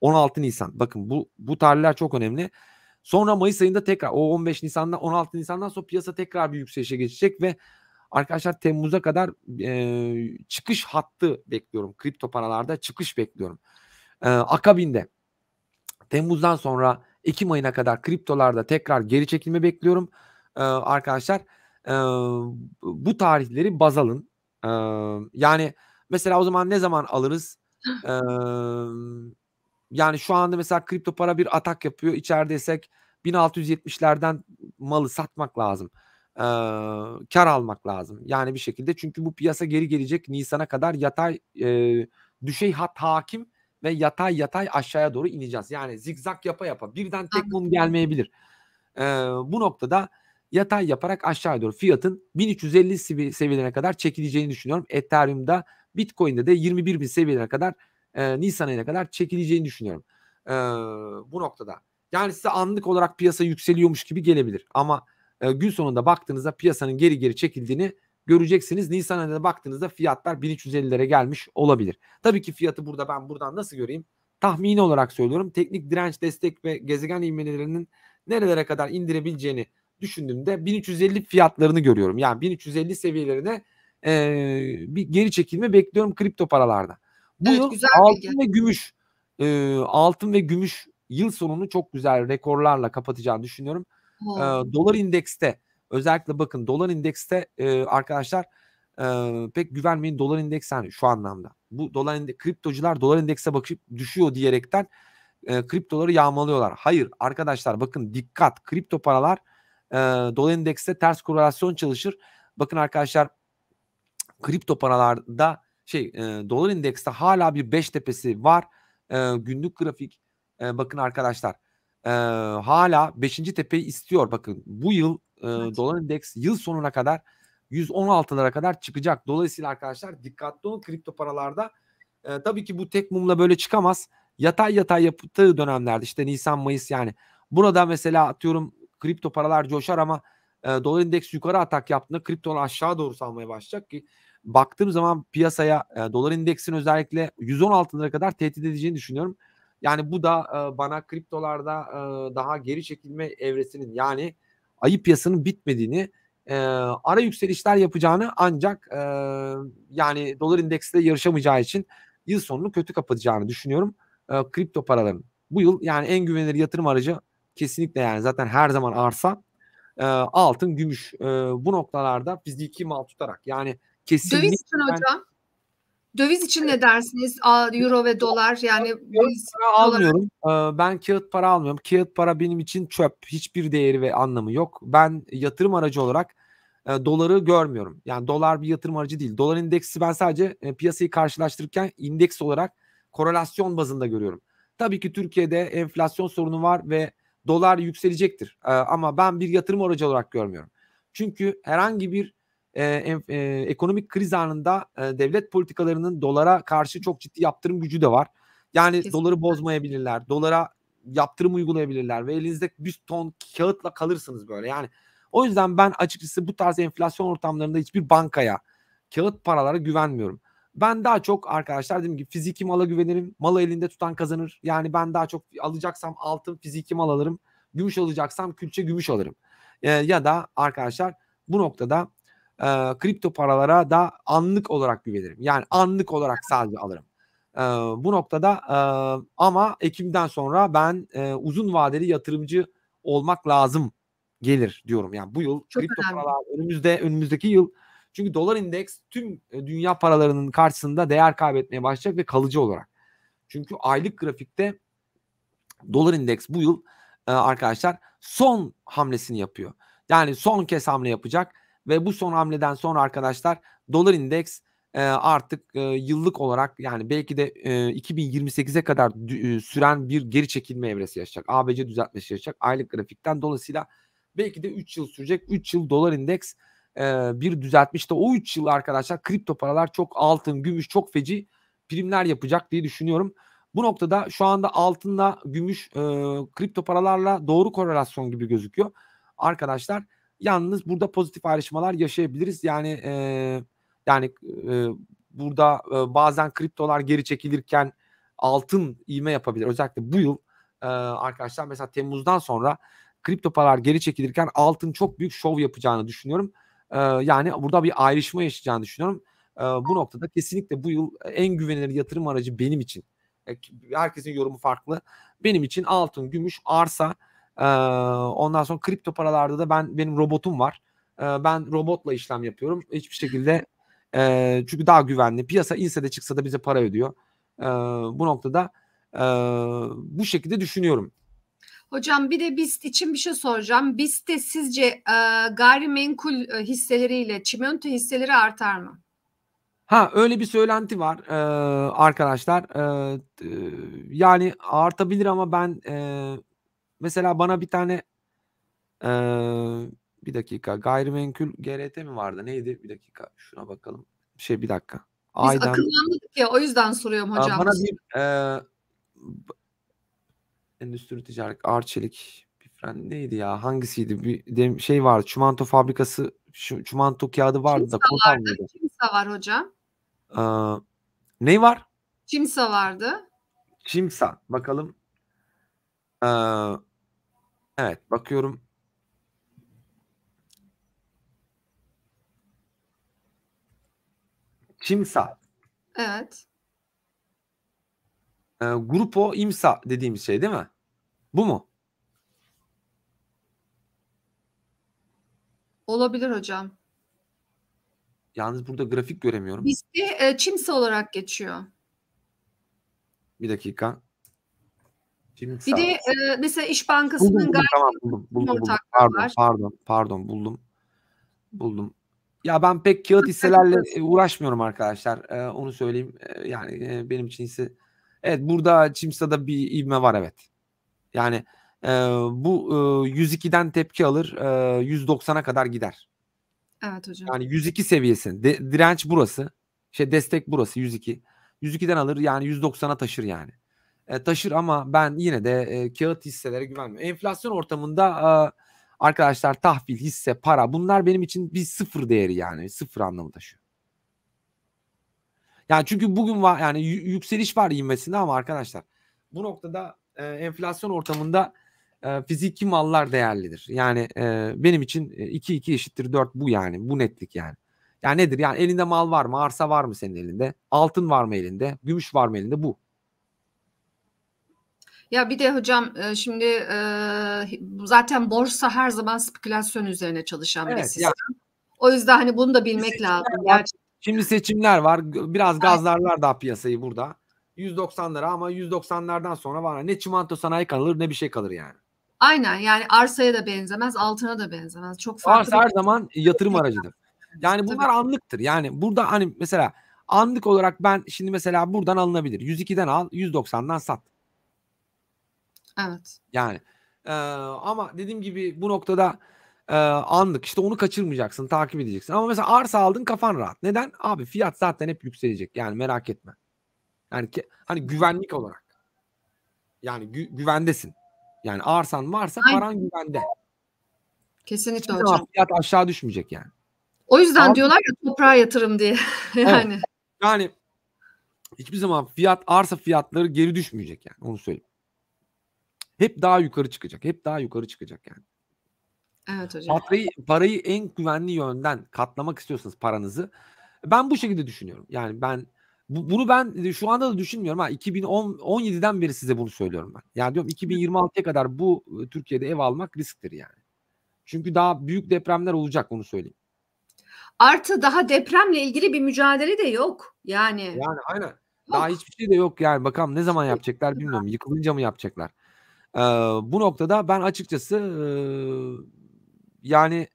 16 Nisan. Bakın bu bu tarihler çok önemli. Sonra Mayıs ayında tekrar o 15 Nisan'dan 16 Nisan'dan sonra piyasa tekrar bir yükselişe geçecek ve arkadaşlar Temmuz'a kadar e, çıkış hattı bekliyorum. Kripto paralarda çıkış bekliyorum. E, akabinde Temmuz'dan sonra Ekim ayına kadar kriptolarda tekrar geri çekilme bekliyorum. E, arkadaşlar e, bu tarihleri baz alın. E, yani mesela o zaman ne zaman alırız? (laughs) E, yani şu anda mesela kripto para bir atak yapıyor. İçerideysek 1670'lerden malı satmak lazım. Ee, kar almak lazım. Yani bir şekilde çünkü bu piyasa geri gelecek Nisan'a kadar yatay e, düşey hat hakim ve yatay yatay aşağıya doğru ineceğiz. Yani zigzag yapa yapa birden tek mum gelmeyebilir. Ee, bu noktada yatay yaparak aşağıya doğru fiyatın 1350 seviyelerine kadar çekileceğini düşünüyorum. Ethereum'da Bitcoin'de de 21 bin seviyelerine kadar e, Nisan ayına kadar çekileceğini düşünüyorum. E, bu noktada. Yani size anlık olarak piyasa yükseliyormuş gibi gelebilir. Ama e, gün sonunda baktığınızda piyasanın geri geri çekildiğini göreceksiniz. Nisan ayına baktığınızda fiyatlar 1350'lere gelmiş olabilir. Tabii ki fiyatı burada ben buradan nasıl göreyim? Tahmini olarak söylüyorum. Teknik direnç, destek ve gezegen ivmelerinin nerelere kadar indirebileceğini düşündüğümde 1350 fiyatlarını görüyorum. Yani 1350 seviyelerine e, bir geri çekilme bekliyorum kripto paralarda. Bu evet, yıl güzel altın bilgi. ve gümüş e, altın ve gümüş yıl sonunu çok güzel rekorlarla kapatacağını düşünüyorum. E, dolar indekste özellikle bakın dolar indekste e, arkadaşlar e, pek güvenmeyin dolar indeks yani şu anlamda. Bu dolar indeks, kriptocular dolar indekse bakıp düşüyor diyerekten e, kriptoları yağmalıyorlar. Hayır arkadaşlar bakın dikkat kripto paralar e, dolar endekste ters korelasyon çalışır. Bakın arkadaşlar kripto paralarda şey e, dolar indekste hala bir 5 tepesi var. E, günlük grafik e, bakın arkadaşlar e, hala 5. tepeyi istiyor. Bakın bu yıl e, evet. dolar endeks yıl sonuna kadar 116'lara kadar çıkacak. Dolayısıyla arkadaşlar dikkatli olun kripto paralarda. E, tabii ki bu tek mumla böyle çıkamaz. Yatay yatay yaptığı dönemlerde işte Nisan Mayıs yani. Burada mesela atıyorum kripto paralar coşar ama e, dolar endeksi yukarı atak yaptığında kriptolar aşağı doğru salmaya başlayacak ki baktığım zaman piyasaya e, dolar endeksin özellikle 116 lira kadar tehdit edeceğini düşünüyorum. Yani bu da e, bana kriptolarda e, daha geri çekilme evresinin yani ayı piyasanın bitmediğini e, ara yükselişler yapacağını ancak e, yani dolar indeksle yarışamayacağı için yıl sonunu kötü kapatacağını düşünüyorum e, kripto paraların. Bu yıl yani en güvenilir yatırım aracı kesinlikle yani zaten her zaman arsa e, altın, gümüş e, bu noktalarda iki mal tutarak yani kesinlikle. Döviz için ben, hocam. Döviz için evet. ne dersiniz? Euro ve dolar yani döviz para almıyorum. Dolar... Ben kağıt para almıyorum. Kağıt para benim için çöp. Hiçbir değeri ve anlamı yok. Ben yatırım aracı olarak doları görmüyorum. Yani dolar bir yatırım aracı değil. Dolar indeksi ben sadece piyasayı karşılaştırırken indeks olarak korelasyon bazında görüyorum. Tabii ki Türkiye'de enflasyon sorunu var ve dolar yükselecektir. Ee, ama ben bir yatırım aracı olarak görmüyorum. Çünkü herhangi bir e, e, ekonomik kriz anında e, devlet politikalarının dolara karşı çok ciddi yaptırım gücü de var. Yani Kesinlikle. doları bozmayabilirler. Dolara yaptırım uygulayabilirler ve elinizde bir ton kağıtla kalırsınız böyle. Yani o yüzden ben açıkçası bu tarz enflasyon ortamlarında hiçbir bankaya, kağıt paralara güvenmiyorum. Ben daha çok arkadaşlar dediğim gibi fiziki mala güvenirim. Malı elinde tutan kazanır. Yani ben daha çok alacaksam altın fiziki mal alırım. Gümüş alacaksam külçe gümüş alırım. E, ya da arkadaşlar bu noktada e, kripto paralara da anlık olarak güvenirim. Yani anlık olarak sadece alırım. E, bu noktada e, ama Ekim'den sonra ben e, uzun vadeli yatırımcı olmak lazım gelir diyorum. Yani bu yıl Çok kripto önemli. paralar önümüzde önümüzdeki yıl çünkü dolar indeks tüm e, dünya paralarının karşısında değer kaybetmeye başlayacak ve kalıcı olarak. Çünkü aylık grafikte dolar indeks bu yıl e, arkadaşlar son hamlesini yapıyor. Yani son kez hamle yapacak ve bu son hamleden sonra arkadaşlar dolar indeks e, artık yıllık olarak yani belki de 2028'e kadar süren bir geri çekilme evresi yaşayacak. ABC düzeltmesi yaşayacak aylık grafikten. Dolayısıyla belki de 3 yıl sürecek. 3 yıl dolar indeks e, bir de O 3 yıl arkadaşlar kripto paralar çok altın, gümüş çok feci primler yapacak diye düşünüyorum. Bu noktada şu anda altınla, gümüş, e, kripto paralarla doğru korelasyon gibi gözüküyor. Arkadaşlar yalnız burada pozitif ayrışmalar yaşayabiliriz. Yani e, yani e, burada e, bazen kriptolar geri çekilirken altın iğme yapabilir. Özellikle bu yıl e, arkadaşlar mesela Temmuz'dan sonra kripto paralar geri çekilirken altın çok büyük şov yapacağını düşünüyorum. E, yani burada bir ayrışma yaşayacağını düşünüyorum. E, bu noktada kesinlikle bu yıl en güvenilir yatırım aracı benim için. E, herkesin yorumu farklı. Benim için altın, gümüş, arsa. E, ondan sonra kripto paralarda da ben benim robotum var. E, ben robotla işlem yapıyorum. Hiçbir şekilde e, çünkü daha güvenli. Piyasa inse de çıksa da bize para ödüyor. E, bu noktada e, bu şekilde düşünüyorum. Hocam bir de BIST için bir şey soracağım. BIST'te sizce e, gayrimenkul e, hisseleriyle çimento hisseleri artar mı? Ha öyle bir söylenti var e, arkadaşlar. E, e, yani artabilir ama ben e, mesela bana bir tane e, bir dakika gayrimenkul GRT mi vardı? Neydi? Bir dakika şuna bakalım. şey bir dakika. Biz Aydan, akıllandık ya o yüzden soruyorum hocam. Bana bir e, Endüstri ticaret, Arçelik bir fren neydi ya? Hangisiydi? Bir de, şey vardı Çimento fabrikası şu, çimento kağıdı vardı Çimsa da Kotal vardı. mıydı? Çimsa var hocam. Ee, ne var? Çimsa vardı. Çimsa. Bakalım. Ee, evet bakıyorum. Çimsa. Evet e, grupo imsa dediğimiz şey değil mi? Bu mu? Olabilir hocam. Yalnız burada grafik göremiyorum. Bizde e, Çimsa olarak geçiyor. Bir dakika. Çimsa. Bir de e, mesela İş Bankası'nın buldum, buldum, tamam, buldum, buldum, buldum. Pardon, pardon, pardon buldum. Buldum. Ya ben pek kağıt hisselerle uğraşmıyorum arkadaşlar. Ee, onu söyleyeyim. Ee, yani e, benim için hisse Evet burada Cimsa'da bir ivme var evet. Yani e, bu e, 102'den tepki alır e, 190'a kadar gider. Evet hocam. Yani 102 seviyesi. De, direnç burası. Şey destek burası 102. 102'den alır yani 190'a taşır yani. E, taşır ama ben yine de e, kağıt hisselere güvenmiyorum. Enflasyon ortamında e, arkadaşlar tahvil, hisse, para bunlar benim için bir sıfır değeri yani. Sıfır anlamı taşıyor. Yani çünkü bugün var yani yükseliş var ivmesinde ama arkadaşlar bu noktada e, enflasyon ortamında e, fiziki mallar değerlidir. Yani e, benim için 2 e, 2 eşittir 4 bu yani. Bu netlik yani. Yani nedir? Yani elinde mal var mı? Arsa var mı senin elinde? Altın var mı elinde? Gümüş var mı elinde? Bu. Ya bir de hocam e, şimdi e, zaten borsa her zaman spekülasyon üzerine çalışan evet, bir sistem. Yani. O yüzden hani bunu da bilmek lazım. Gerçekten. Şimdi seçimler var. Biraz gazlarlar daha piyasayı burada. 190 lira ama 190'lardan sonra var. Ne çimento sanayi kalır ne bir şey kalır yani. Aynen yani arsaya da benzemez, altına da benzemez. Çok farklı. Arsa her zaman şey. yatırım aracıdır. Yani bunlar Tabii. anlıktır. Yani burada hani mesela anlık olarak ben şimdi mesela buradan alınabilir. 102'den al, 190'dan sat. Evet. Yani e, ama dediğim gibi bu noktada e, anlık işte onu kaçırmayacaksın takip edeceksin. Ama mesela arsa aldın kafan rahat. Neden? Abi fiyat zaten hep yükselecek yani merak etme. Yani ki, hani güvenlik olarak. Yani gü- güvendesin. Yani arsan varsa Aynen. paran güvende. Kesinlikle Hiçbir hocam. Fiyat aşağı düşmeyecek yani. O yüzden Ama, diyorlar ya toprağa yatırım diye. (laughs) yani. Evet. Yani hiçbir zaman fiyat arsa fiyatları geri düşmeyecek yani onu söyleyeyim. Hep daha yukarı çıkacak. Hep daha yukarı çıkacak yani. Evet hocam. Parayı, parayı en güvenli yönden katlamak istiyorsanız paranızı. Ben bu şekilde düşünüyorum. Yani ben bu, bunu ben e, şu anda da düşünmüyorum. Ha 2017'den beri size bunu söylüyorum ben. Yani diyorum 2026'ya kadar bu e, Türkiye'de ev almak risktir yani. Çünkü daha büyük depremler olacak onu söyleyeyim. Artı daha depremle ilgili bir mücadele de yok. Yani. Yani aynen. Daha hiçbir şey de yok yani. Bakalım ne zaman şey yapacaklar bilmiyorum. Yıkılınca mı yapacaklar? Ee, bu noktada ben açıkçası yani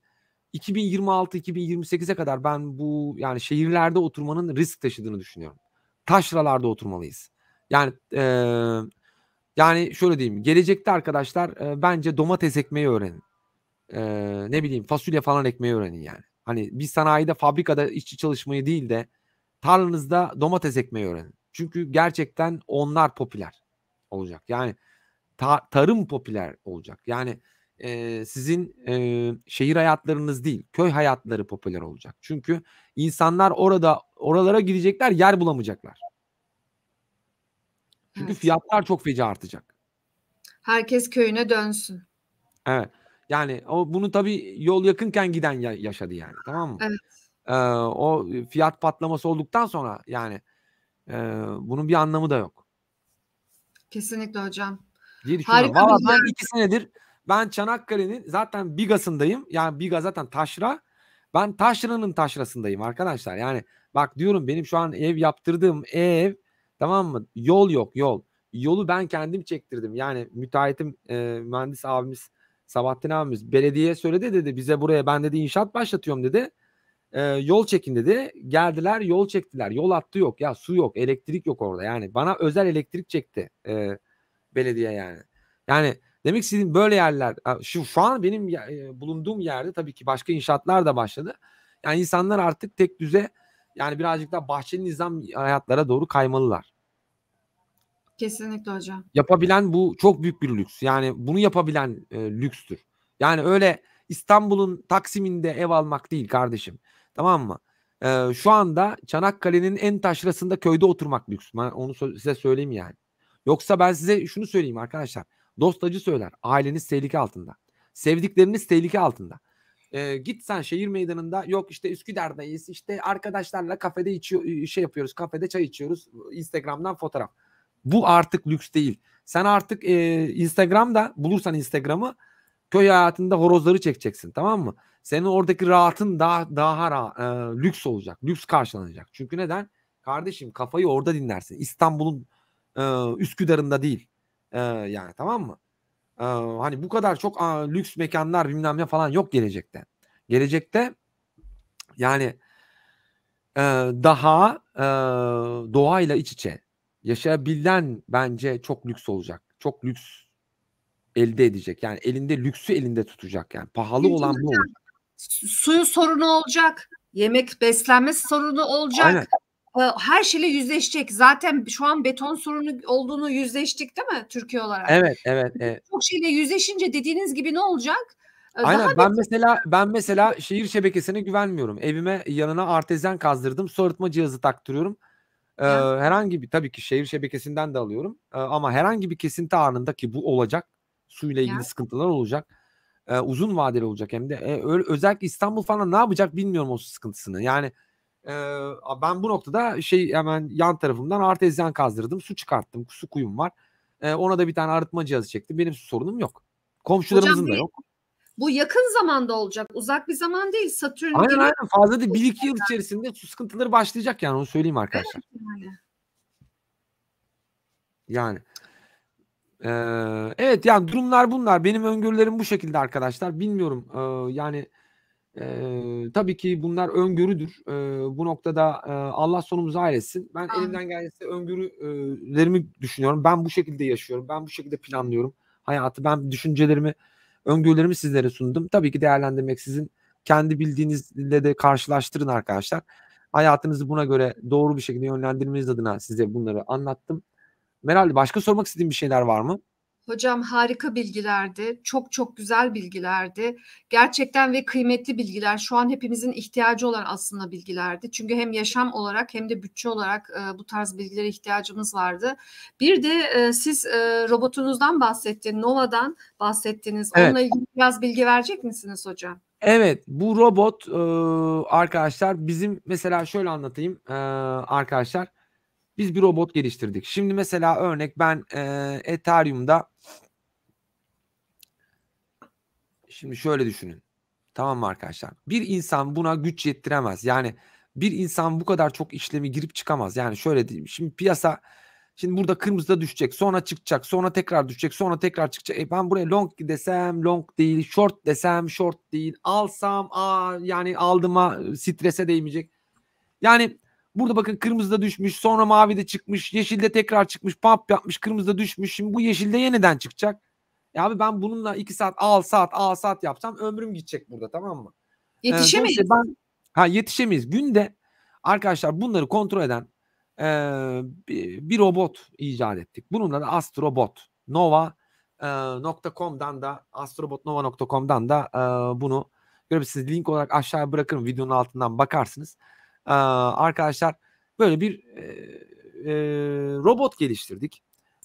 2026-2028'e kadar ben bu yani şehirlerde oturmanın risk taşıdığını düşünüyorum. Taşralarda oturmalıyız. Yani e, yani şöyle diyeyim. Gelecekte arkadaşlar e, bence domates ekmeği öğrenin. E, ne bileyim fasulye falan ekmeği öğrenin yani. Hani bir sanayide fabrikada işçi çalışmayı değil de tarlanızda domates ekmeği öğrenin. Çünkü gerçekten onlar popüler olacak. Yani ta, tarım popüler olacak. Yani e, sizin e, şehir hayatlarınız değil, köy hayatları popüler olacak. Çünkü insanlar orada oralara gidecekler, yer bulamayacaklar. Çünkü evet. fiyatlar çok feci artacak. Herkes köyüne dönsün. Evet. Yani o bunu tabii yol yakınken giden ya- yaşadı yani tamam mı? Evet. Ee, o fiyat patlaması olduktan sonra yani e, bunun bir anlamı da yok. Kesinlikle hocam. Harika Valla ben iki senedir ben Çanakkale'nin zaten Bigas'ındayım. Yani Biga zaten taşra. Ben taşranın taşrasındayım arkadaşlar. Yani bak diyorum benim şu an ev yaptırdığım ev tamam mı? Yol yok yol. Yolu ben kendim çektirdim. Yani müteahhitim e, mühendis abimiz Sabahattin abimiz belediye söyledi dedi bize buraya ben dedi inşaat başlatıyorum dedi. E, yol çekin dedi. Geldiler yol çektiler. Yol attı yok ya su yok elektrik yok orada. Yani bana özel elektrik çekti e, belediye yani. Yani Demek istediğim böyle yerler şu, şu an benim e, bulunduğum yerde tabii ki başka inşaatlar da başladı. Yani insanlar artık tek düze yani birazcık daha bahçeli nizam hayatlara doğru kaymalılar. Kesinlikle hocam. Yapabilen bu çok büyük bir lüks. Yani bunu yapabilen e, lükstür. Yani öyle İstanbul'un Taksim'inde ev almak değil kardeşim. Tamam mı? Ee, şu anda Çanakkale'nin en taşrasında köyde oturmak lüks. Ben onu size söyleyeyim yani. Yoksa ben size şunu söyleyeyim arkadaşlar. Dost acı söyler. Aileniz tehlike altında. Sevdikleriniz tehlike altında. Ee, git sen şehir meydanında yok işte Üsküdar'dayız işte arkadaşlarla kafede içiyor, ıı, şey yapıyoruz kafede çay içiyoruz ıı, Instagram'dan fotoğraf. Bu artık lüks değil. Sen artık e, Instagram'da bulursan Instagram'ı köy hayatında horozları çekeceksin tamam mı? Senin oradaki rahatın daha daha rahat, e, lüks olacak. Lüks karşılanacak. Çünkü neden? Kardeşim kafayı orada dinlersin. İstanbul'un e, Üsküdar'ında değil. Ee, yani tamam mı? Ee, hani bu kadar çok aa, lüks mekanlar bilmem ne falan yok gelecekte. Gelecekte yani e, daha e, doğayla iç içe yaşayabilen bence çok lüks olacak. Çok lüks elde edecek. Yani elinde lüksü elinde tutacak. Yani pahalı Lütfen. olan bu olacak. Suyu sorunu olacak. Yemek beslenme sorunu olacak. Aynen. Ee, her şeyle yüzleşecek. Zaten şu an beton sorunu olduğunu yüzleştik değil mi Türkiye olarak? Evet, evet, evet. Çok şeyle yüzleşince dediğiniz gibi ne olacak? Ee, Aynen Daha ben mesela ben mesela şehir şebekesine güvenmiyorum. Evime yanına artezyen kazdırdım. Su cihazı taktırıyorum. Ee, evet. herhangi bir tabii ki şehir şebekesinden de alıyorum. Ee, ama herhangi bir kesinti anında ki bu olacak. Suyla ilgili evet. sıkıntılar olacak. Ee, uzun vadeli olacak hem de. Ee, özellikle İstanbul falan ne yapacak bilmiyorum o sıkıntısını. Yani e, ben bu noktada şey hemen yan tarafımdan artezyen kazdırdım. Su çıkarttım. Su kuyum var. E, ona da bir tane arıtma cihazı çektim. Benim su sorunum yok. Komşularımızın Hocam, da yok. Bu yakın zamanda olacak. Uzak bir zaman değil. Satürn aynen gibi. aynen fazla değil. Bir iki yıl içerisinde su sıkıntıları başlayacak yani onu söyleyeyim arkadaşlar. yani. Ee, evet yani durumlar bunlar. Benim öngörülerim bu şekilde arkadaşlar. Bilmiyorum e, yani ee, tabii ki bunlar öngörüdür. Ee, bu noktada e, Allah sonumuzu ailesin. Ben Amin. elimden geldiğince öngörülerimi düşünüyorum. Ben bu şekilde yaşıyorum. Ben bu şekilde planlıyorum hayatı. Ben düşüncelerimi, öngörülerimi sizlere sundum. Tabii ki değerlendirmek sizin kendi bildiğinizle de karşılaştırın arkadaşlar. Hayatınızı buna göre doğru bir şekilde yönlendirmeniz adına size bunları anlattım. Meral başka sormak istediğim bir şeyler var mı? Hocam harika bilgilerdi. Çok çok güzel bilgilerdi. Gerçekten ve kıymetli bilgiler. Şu an hepimizin ihtiyacı olan aslında bilgilerdi. Çünkü hem yaşam olarak hem de bütçe olarak e, bu tarz bilgilere ihtiyacımız vardı. Bir de e, siz e, robotunuzdan bahsettiniz, Nova'dan bahsettiniz. Evet. Onunla ilgili biraz bilgi verecek misiniz hocam? Evet bu robot e, arkadaşlar bizim mesela şöyle anlatayım e, arkadaşlar biz bir robot geliştirdik. Şimdi mesela örnek ben e, Ethereum'da şimdi şöyle düşünün. Tamam mı arkadaşlar? Bir insan buna güç yettiremez. Yani bir insan bu kadar çok işlemi girip çıkamaz. Yani şöyle diyeyim. Şimdi piyasa şimdi burada kırmızıda düşecek. Sonra çıkacak. Sonra tekrar düşecek. Sonra tekrar çıkacak. E ben buraya long desem long değil. Short desem short değil. Alsam aa, yani aldım'a e, strese değmeyecek. Yani Burada bakın kırmızıda düşmüş, sonra mavi de çıkmış, yeşilde tekrar çıkmış, pump yapmış, kırmızıda düşmüş. Şimdi bu yeşilde yeniden çıkacak. Ya abi ben bununla 2 saat, al saat, al saat yapsam ömrüm gidecek burada tamam mı? Ee, yetişemeyiz. Ee, ben, ha yetişemeyiz. Günde arkadaşlar bunları kontrol eden e, bir robot icat ettik. Bununla da Astrobot Nova e, astrobot.com'dan da astrobotnova.com'dan da e, bunu görebilirsiniz. Link olarak aşağıya bırakırım videonun altından bakarsınız arkadaşlar böyle bir e, e, robot geliştirdik.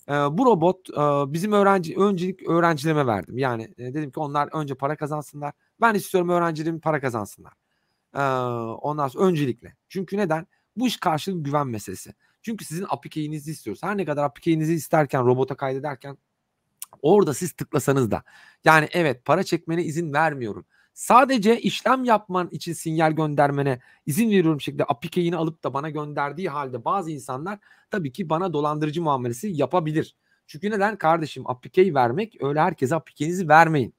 E, bu robot e, bizim öğrenci öncelik öğrencilerime verdim. Yani e, dedim ki onlar önce para kazansınlar. Ben istiyorum öğrencilerim para kazansınlar. E, ondan sonra öncelikle. Çünkü neden? Bu iş karşılığı güven meselesi. Çünkü sizin API key'inizi istiyoruz. Her ne kadar API key'inizi isterken, robota kaydederken orada siz tıklasanız da yani evet para çekmene izin vermiyorum sadece işlem yapman için sinyal göndermene izin veriyorum şekilde API alıp da bana gönderdiği halde bazı insanlar tabii ki bana dolandırıcı muamelesi yapabilir. Çünkü neden kardeşim API vermek öyle herkese API vermeyin.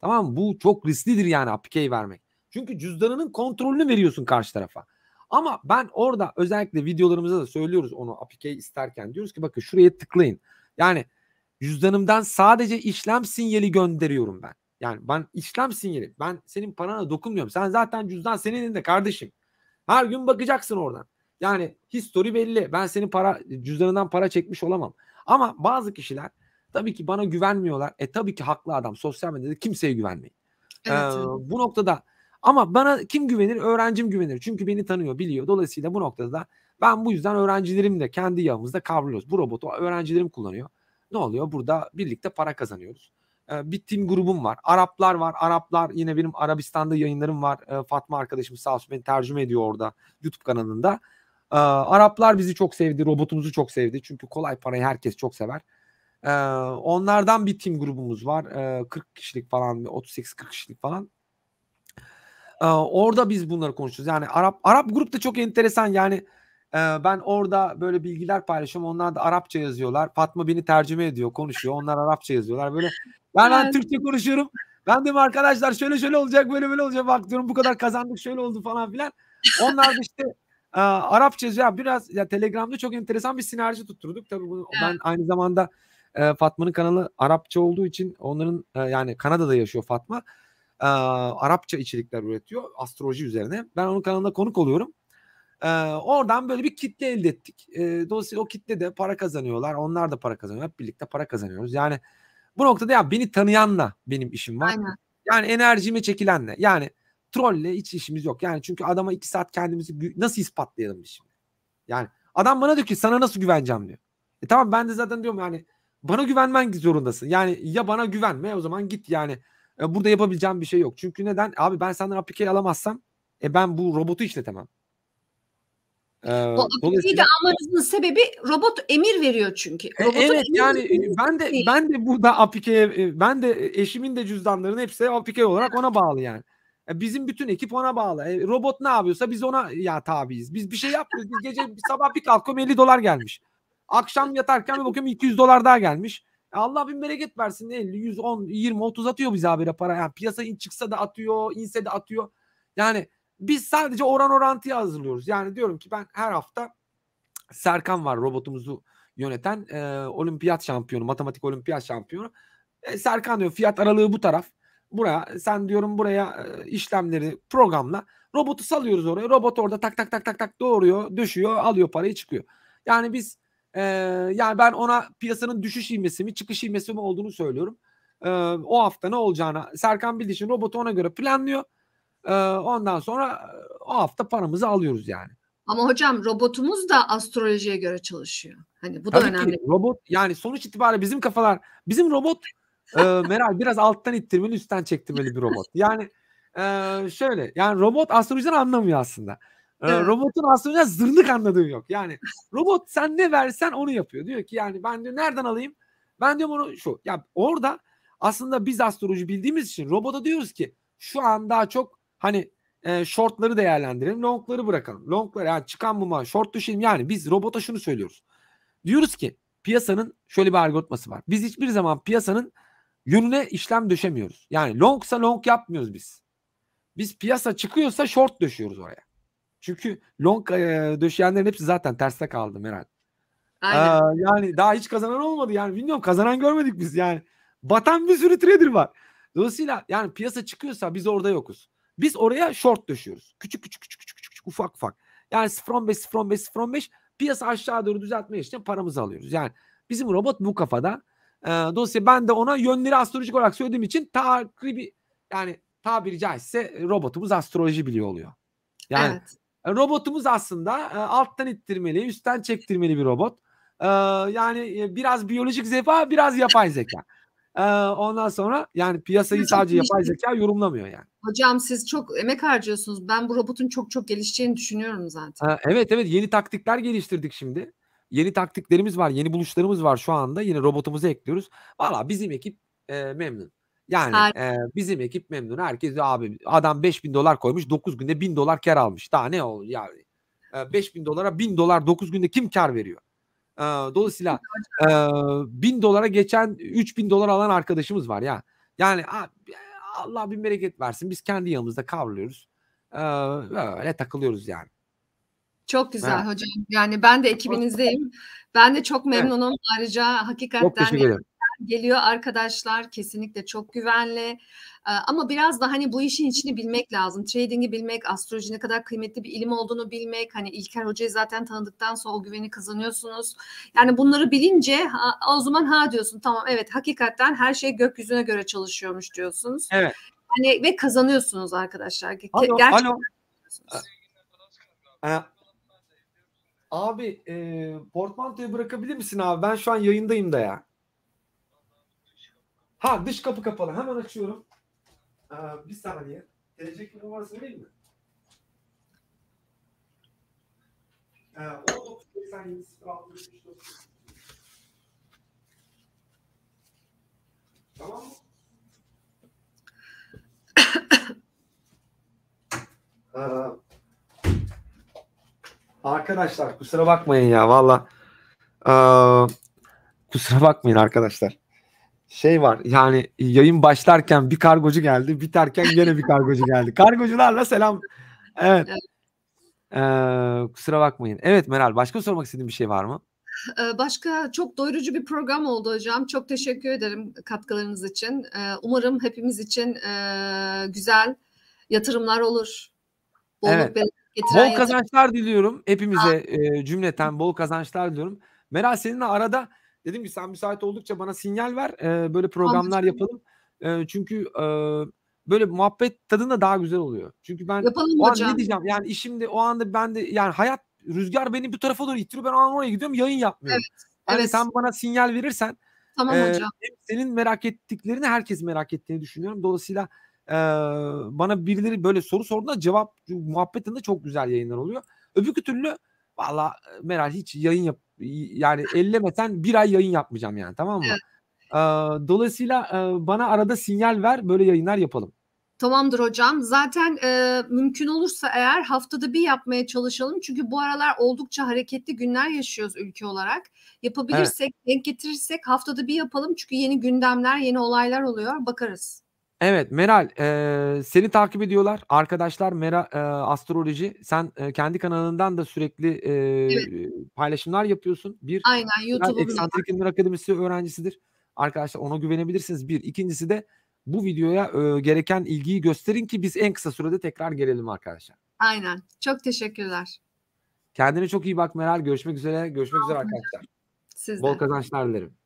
Tamam mı? Bu çok risklidir yani API vermek. Çünkü cüzdanının kontrolünü veriyorsun karşı tarafa. Ama ben orada özellikle videolarımızda da söylüyoruz onu API isterken. Diyoruz ki bakın şuraya tıklayın. Yani cüzdanımdan sadece işlem sinyali gönderiyorum ben. Yani ben İslam sinyali. Ben senin parana dokunmuyorum. Sen zaten cüzdan senin de kardeşim. Her gün bakacaksın oradan. Yani histori belli. Ben senin para cüzdanından para çekmiş olamam. Ama bazı kişiler tabii ki bana güvenmiyorlar. E tabii ki haklı adam. Sosyal medyada kimseye güvenmeyin. Evet, ee, Bu noktada ama bana kim güvenir? Öğrencim güvenir. Çünkü beni tanıyor, biliyor. Dolayısıyla bu noktada da ben bu yüzden öğrencilerimle kendi yağımızda kavruyoruz. Bu robotu öğrencilerim kullanıyor. Ne oluyor? Burada birlikte para kazanıyoruz. Ee, bir bittiğim grubum var. Araplar var. Araplar yine benim Arabistan'da yayınlarım var. Ee, Fatma arkadaşım sağ olsun beni tercüme ediyor orada YouTube kanalında. Ee, Araplar bizi çok sevdi. Robotumuzu çok sevdi. Çünkü kolay parayı herkes çok sever. onlardan bir tim grubumuz var. 40 kişilik falan 38-40 kişilik falan. orada biz bunları konuşuyoruz. Yani Arap Arap grup da çok enteresan yani ben orada böyle bilgiler paylaşıyorum. Onlar da Arapça yazıyorlar. Fatma beni tercüme ediyor, konuşuyor. Onlar Arapça yazıyorlar. Böyle ben, ben Türkçe konuşuyorum. Ben diyorum arkadaşlar şöyle şöyle olacak, böyle böyle olacak. Bak diyorum bu kadar kazandık, şöyle oldu falan filan. Onlar da işte e, Arapça ya Biraz ya Telegram'da çok enteresan bir sinerji tutturduk. Tabii bunu ben aynı zamanda e, Fatma'nın kanalı Arapça olduğu için onların e, yani Kanada'da yaşıyor Fatma. E, Arapça içerikler üretiyor astroloji üzerine. Ben onun kanalında konuk oluyorum. E, oradan böyle bir kitle elde ettik. E, dolayısıyla o kitle de para kazanıyorlar. Onlar da para kazanıyor. Hep birlikte para kazanıyoruz. Yani bu noktada ya beni tanıyanla benim işim var. Aynen. Yani enerjimi çekilenle. Yani trolle hiç işimiz yok. Yani çünkü adama iki saat kendimizi nasıl ispatlayalım şimdi? Yani adam bana diyor ki sana nasıl güveneceğim diyor. E tamam ben de zaten diyorum yani bana güvenmen zorundasın. Yani ya bana güvenme o zaman git yani. E, burada yapabileceğim bir şey yok. Çünkü neden? Abi ben senden aplikayı alamazsam e ben bu robotu işletemem. Ee, o akıbıyı da almanızın sebebi robot emir veriyor çünkü. E, Robotun evet yani e, ben de değil. ben de burada Apike'ye e, ben de eşimin de cüzdanlarının hepsi Apike olarak ona bağlı yani. Bizim bütün ekip ona bağlı. E, robot ne yapıyorsa biz ona ya tabiiz. Biz bir şey yapmıyoruz. Biz gece bir sabah bir kalkıyorum 50 dolar gelmiş. Akşam yatarken bir bakıyorum 200 dolar daha gelmiş. Allah bin bereket versin 50, 100, 20, 30 atıyor bize habire para. Yani piyasa in çıksa da atıyor, inse de atıyor. Yani biz sadece oran orantıyı hazırlıyoruz. Yani diyorum ki ben her hafta Serkan var robotumuzu yöneten e, olimpiyat şampiyonu, matematik olimpiyat şampiyonu. E, Serkan diyor fiyat aralığı bu taraf. Buraya sen diyorum buraya e, işlemleri programla robotu salıyoruz oraya. Robot orada tak tak tak tak tak doğruyor, düşüyor, alıyor parayı çıkıyor. Yani biz e, yani ben ona piyasanın düşüş ivmesi mi, çıkış ivmesi mi olduğunu söylüyorum. E, o hafta ne olacağına Serkan Bildiç'in robotu ona göre planlıyor ondan sonra o hafta paramızı alıyoruz yani. Ama hocam robotumuz da astrolojiye göre çalışıyor. Hani bu Tabii da önemli. Ki, robot yani sonuç itibariyle bizim kafalar bizim robot e, (laughs) Meral biraz alttan ittirmeli üstten çektirmeli bir robot. Yani e, şöyle yani robot astrolojiden anlamıyor aslında. E, Robotun astrolojiden zırnık anladığı yok. Yani robot sen ne versen onu yapıyor. Diyor ki yani ben diyor nereden alayım? Ben diyorum onu şu. Ya orada aslında biz astroloji bildiğimiz için robota diyoruz ki şu an daha çok Hani e, shortları değerlendirelim, longları bırakalım. Longlar yani çıkan bu mal short düşelim. Yani biz robota şunu söylüyoruz. Diyoruz ki piyasanın şöyle bir algoritması var. Biz hiçbir zaman piyasanın yönüne işlem döşemiyoruz. Yani longsa long yapmıyoruz biz. Biz piyasa çıkıyorsa short döşüyoruz oraya. Çünkü long e, döşeyenlerin hepsi zaten terste kaldı Meral. Aynen. Ee, yani daha hiç kazanan olmadı. Yani bilmiyorum kazanan görmedik biz yani. Batan bir sürü trader var. Dolayısıyla yani piyasa çıkıyorsa biz orada yokuz. Biz oraya short düşüyoruz. Küçük küçük küçük küçük küçük, küçük ufak ufak. Yani 0.15 0.15 0.15 piyasa aşağı doğru düzeltmeye için paramızı alıyoruz. Yani bizim robot bu kafada. E, dolayısıyla ben de ona yönleri astrolojik olarak söylediğim için takribi yani tabiri caizse robotumuz astroloji biliyor oluyor. Yani evet. E, robotumuz aslında e, alttan ittirmeli, üstten çektirmeli bir robot. Ee, e, yani biraz biyolojik zeka, biraz yapay zeka. Ee, ondan sonra yani piyasayı sadece yapay zeka yorumlamıyor yani. Hocam siz çok emek harcıyorsunuz. Ben bu robotun çok çok gelişeceğini düşünüyorum zaten. Ha, evet evet yeni taktikler geliştirdik şimdi. Yeni taktiklerimiz var, yeni buluşlarımız var şu anda. Yine robotumuzu ekliyoruz. Valla bizim ekip e, memnun. Yani e, bizim ekip memnun. Herkes abi adam 5000 dolar koymuş 9 günde 1000 dolar kar almış. Daha ne olur yani. E, 5000 dolara 1000 dolar 9 günde kim kar veriyor? Dolayısıyla bin dolara geçen 3000 dolar alan arkadaşımız var ya. Yani Allah bin bereket versin biz kendi yanımızda kavruluyoruz. Öyle takılıyoruz yani. Çok güzel evet. hocam. Yani ben de ekibinizdeyim. Ben de çok memnunum. Evet. Ayrıca hakikaten çok teşekkür ederim geliyor arkadaşlar. Kesinlikle çok güvenli. Ama biraz da hani bu işin içini bilmek lazım. Trading'i bilmek, astroloji ne kadar kıymetli bir ilim olduğunu bilmek. Hani İlker Hoca'yı zaten tanıdıktan sonra o güveni kazanıyorsunuz. Yani bunları bilince ha, o zaman ha diyorsun tamam evet hakikaten her şey gökyüzüne göre çalışıyormuş diyorsunuz. Evet. Hani ve kazanıyorsunuz arkadaşlar. Alo, Gerçekten alo. abi e, portmantoyu bırakabilir misin abi? Ben şu an yayındayım da ya. Ha dış kapı kapalı. Hemen açıyorum. Ee, bir saniye. Gelecek numarasını değil mi? Ee, 1987 06 Tamam mı? (coughs) Ee, arkadaşlar kusura bakmayın ya valla. Ee, kusura bakmayın arkadaşlar şey var yani yayın başlarken bir kargocu geldi biterken yine bir kargocu geldi. Kargocularla selam. Evet. Ee, kusura bakmayın. Evet Meral başka sormak istediğin bir şey var mı? Ee, başka çok doyurucu bir program oldu hocam. Çok teşekkür ederim katkılarınız için. Ee, umarım hepimiz için e, güzel yatırımlar olur. Bolluk evet. Bol kazançlar diliyorum hepimize ha. E, cümleten bol kazançlar diliyorum. Meral seninle arada Dedim ki sen müsait oldukça bana sinyal ver. E, böyle programlar yapalım. E, çünkü e, böyle muhabbet tadında daha güzel oluyor. Çünkü ben yapalım o an ne diyeceğim? Yani işimde o anda ben de yani hayat rüzgar beni bu tarafa doğru ittiriyor. Ben o an oraya gidiyorum yayın yapmıyorum. Evet. Yani evet. sen bana sinyal verirsen Tamam ee, hocam. Senin merak ettiklerini herkes merak ettiğini düşünüyorum. Dolayısıyla e, bana birileri böyle soru sorduğunda cevap muhabbetinde çok güzel yayınlar oluyor. Öbür türlü valla Meral hiç yayın yap yani ellemesen bir ay yayın yapmayacağım yani tamam mı? Evet. dolayısıyla bana arada sinyal ver böyle yayınlar yapalım. Tamamdır hocam. Zaten e, mümkün olursa eğer haftada bir yapmaya çalışalım. Çünkü bu aralar oldukça hareketli günler yaşıyoruz ülke olarak. Yapabilirsek, evet. denk getirirsek haftada bir yapalım. Çünkü yeni gündemler, yeni olaylar oluyor. Bakarız. Evet Meral e, seni takip ediyorlar arkadaşlar Meral e, Astroloji sen e, kendi kanalından da sürekli e, evet. paylaşımlar yapıyorsun. Bir Aynen YouTube'da. Eksantrik İlimler Akademisi öğrencisidir. Arkadaşlar ona güvenebilirsiniz. Bir ikincisi de bu videoya e, gereken ilgiyi gösterin ki biz en kısa sürede tekrar gelelim arkadaşlar. Aynen. Çok teşekkürler. Kendine çok iyi bak Meral. Görüşmek üzere. Görüşmek Aynen. üzere arkadaşlar. Sizde. Bol kazançlar dilerim.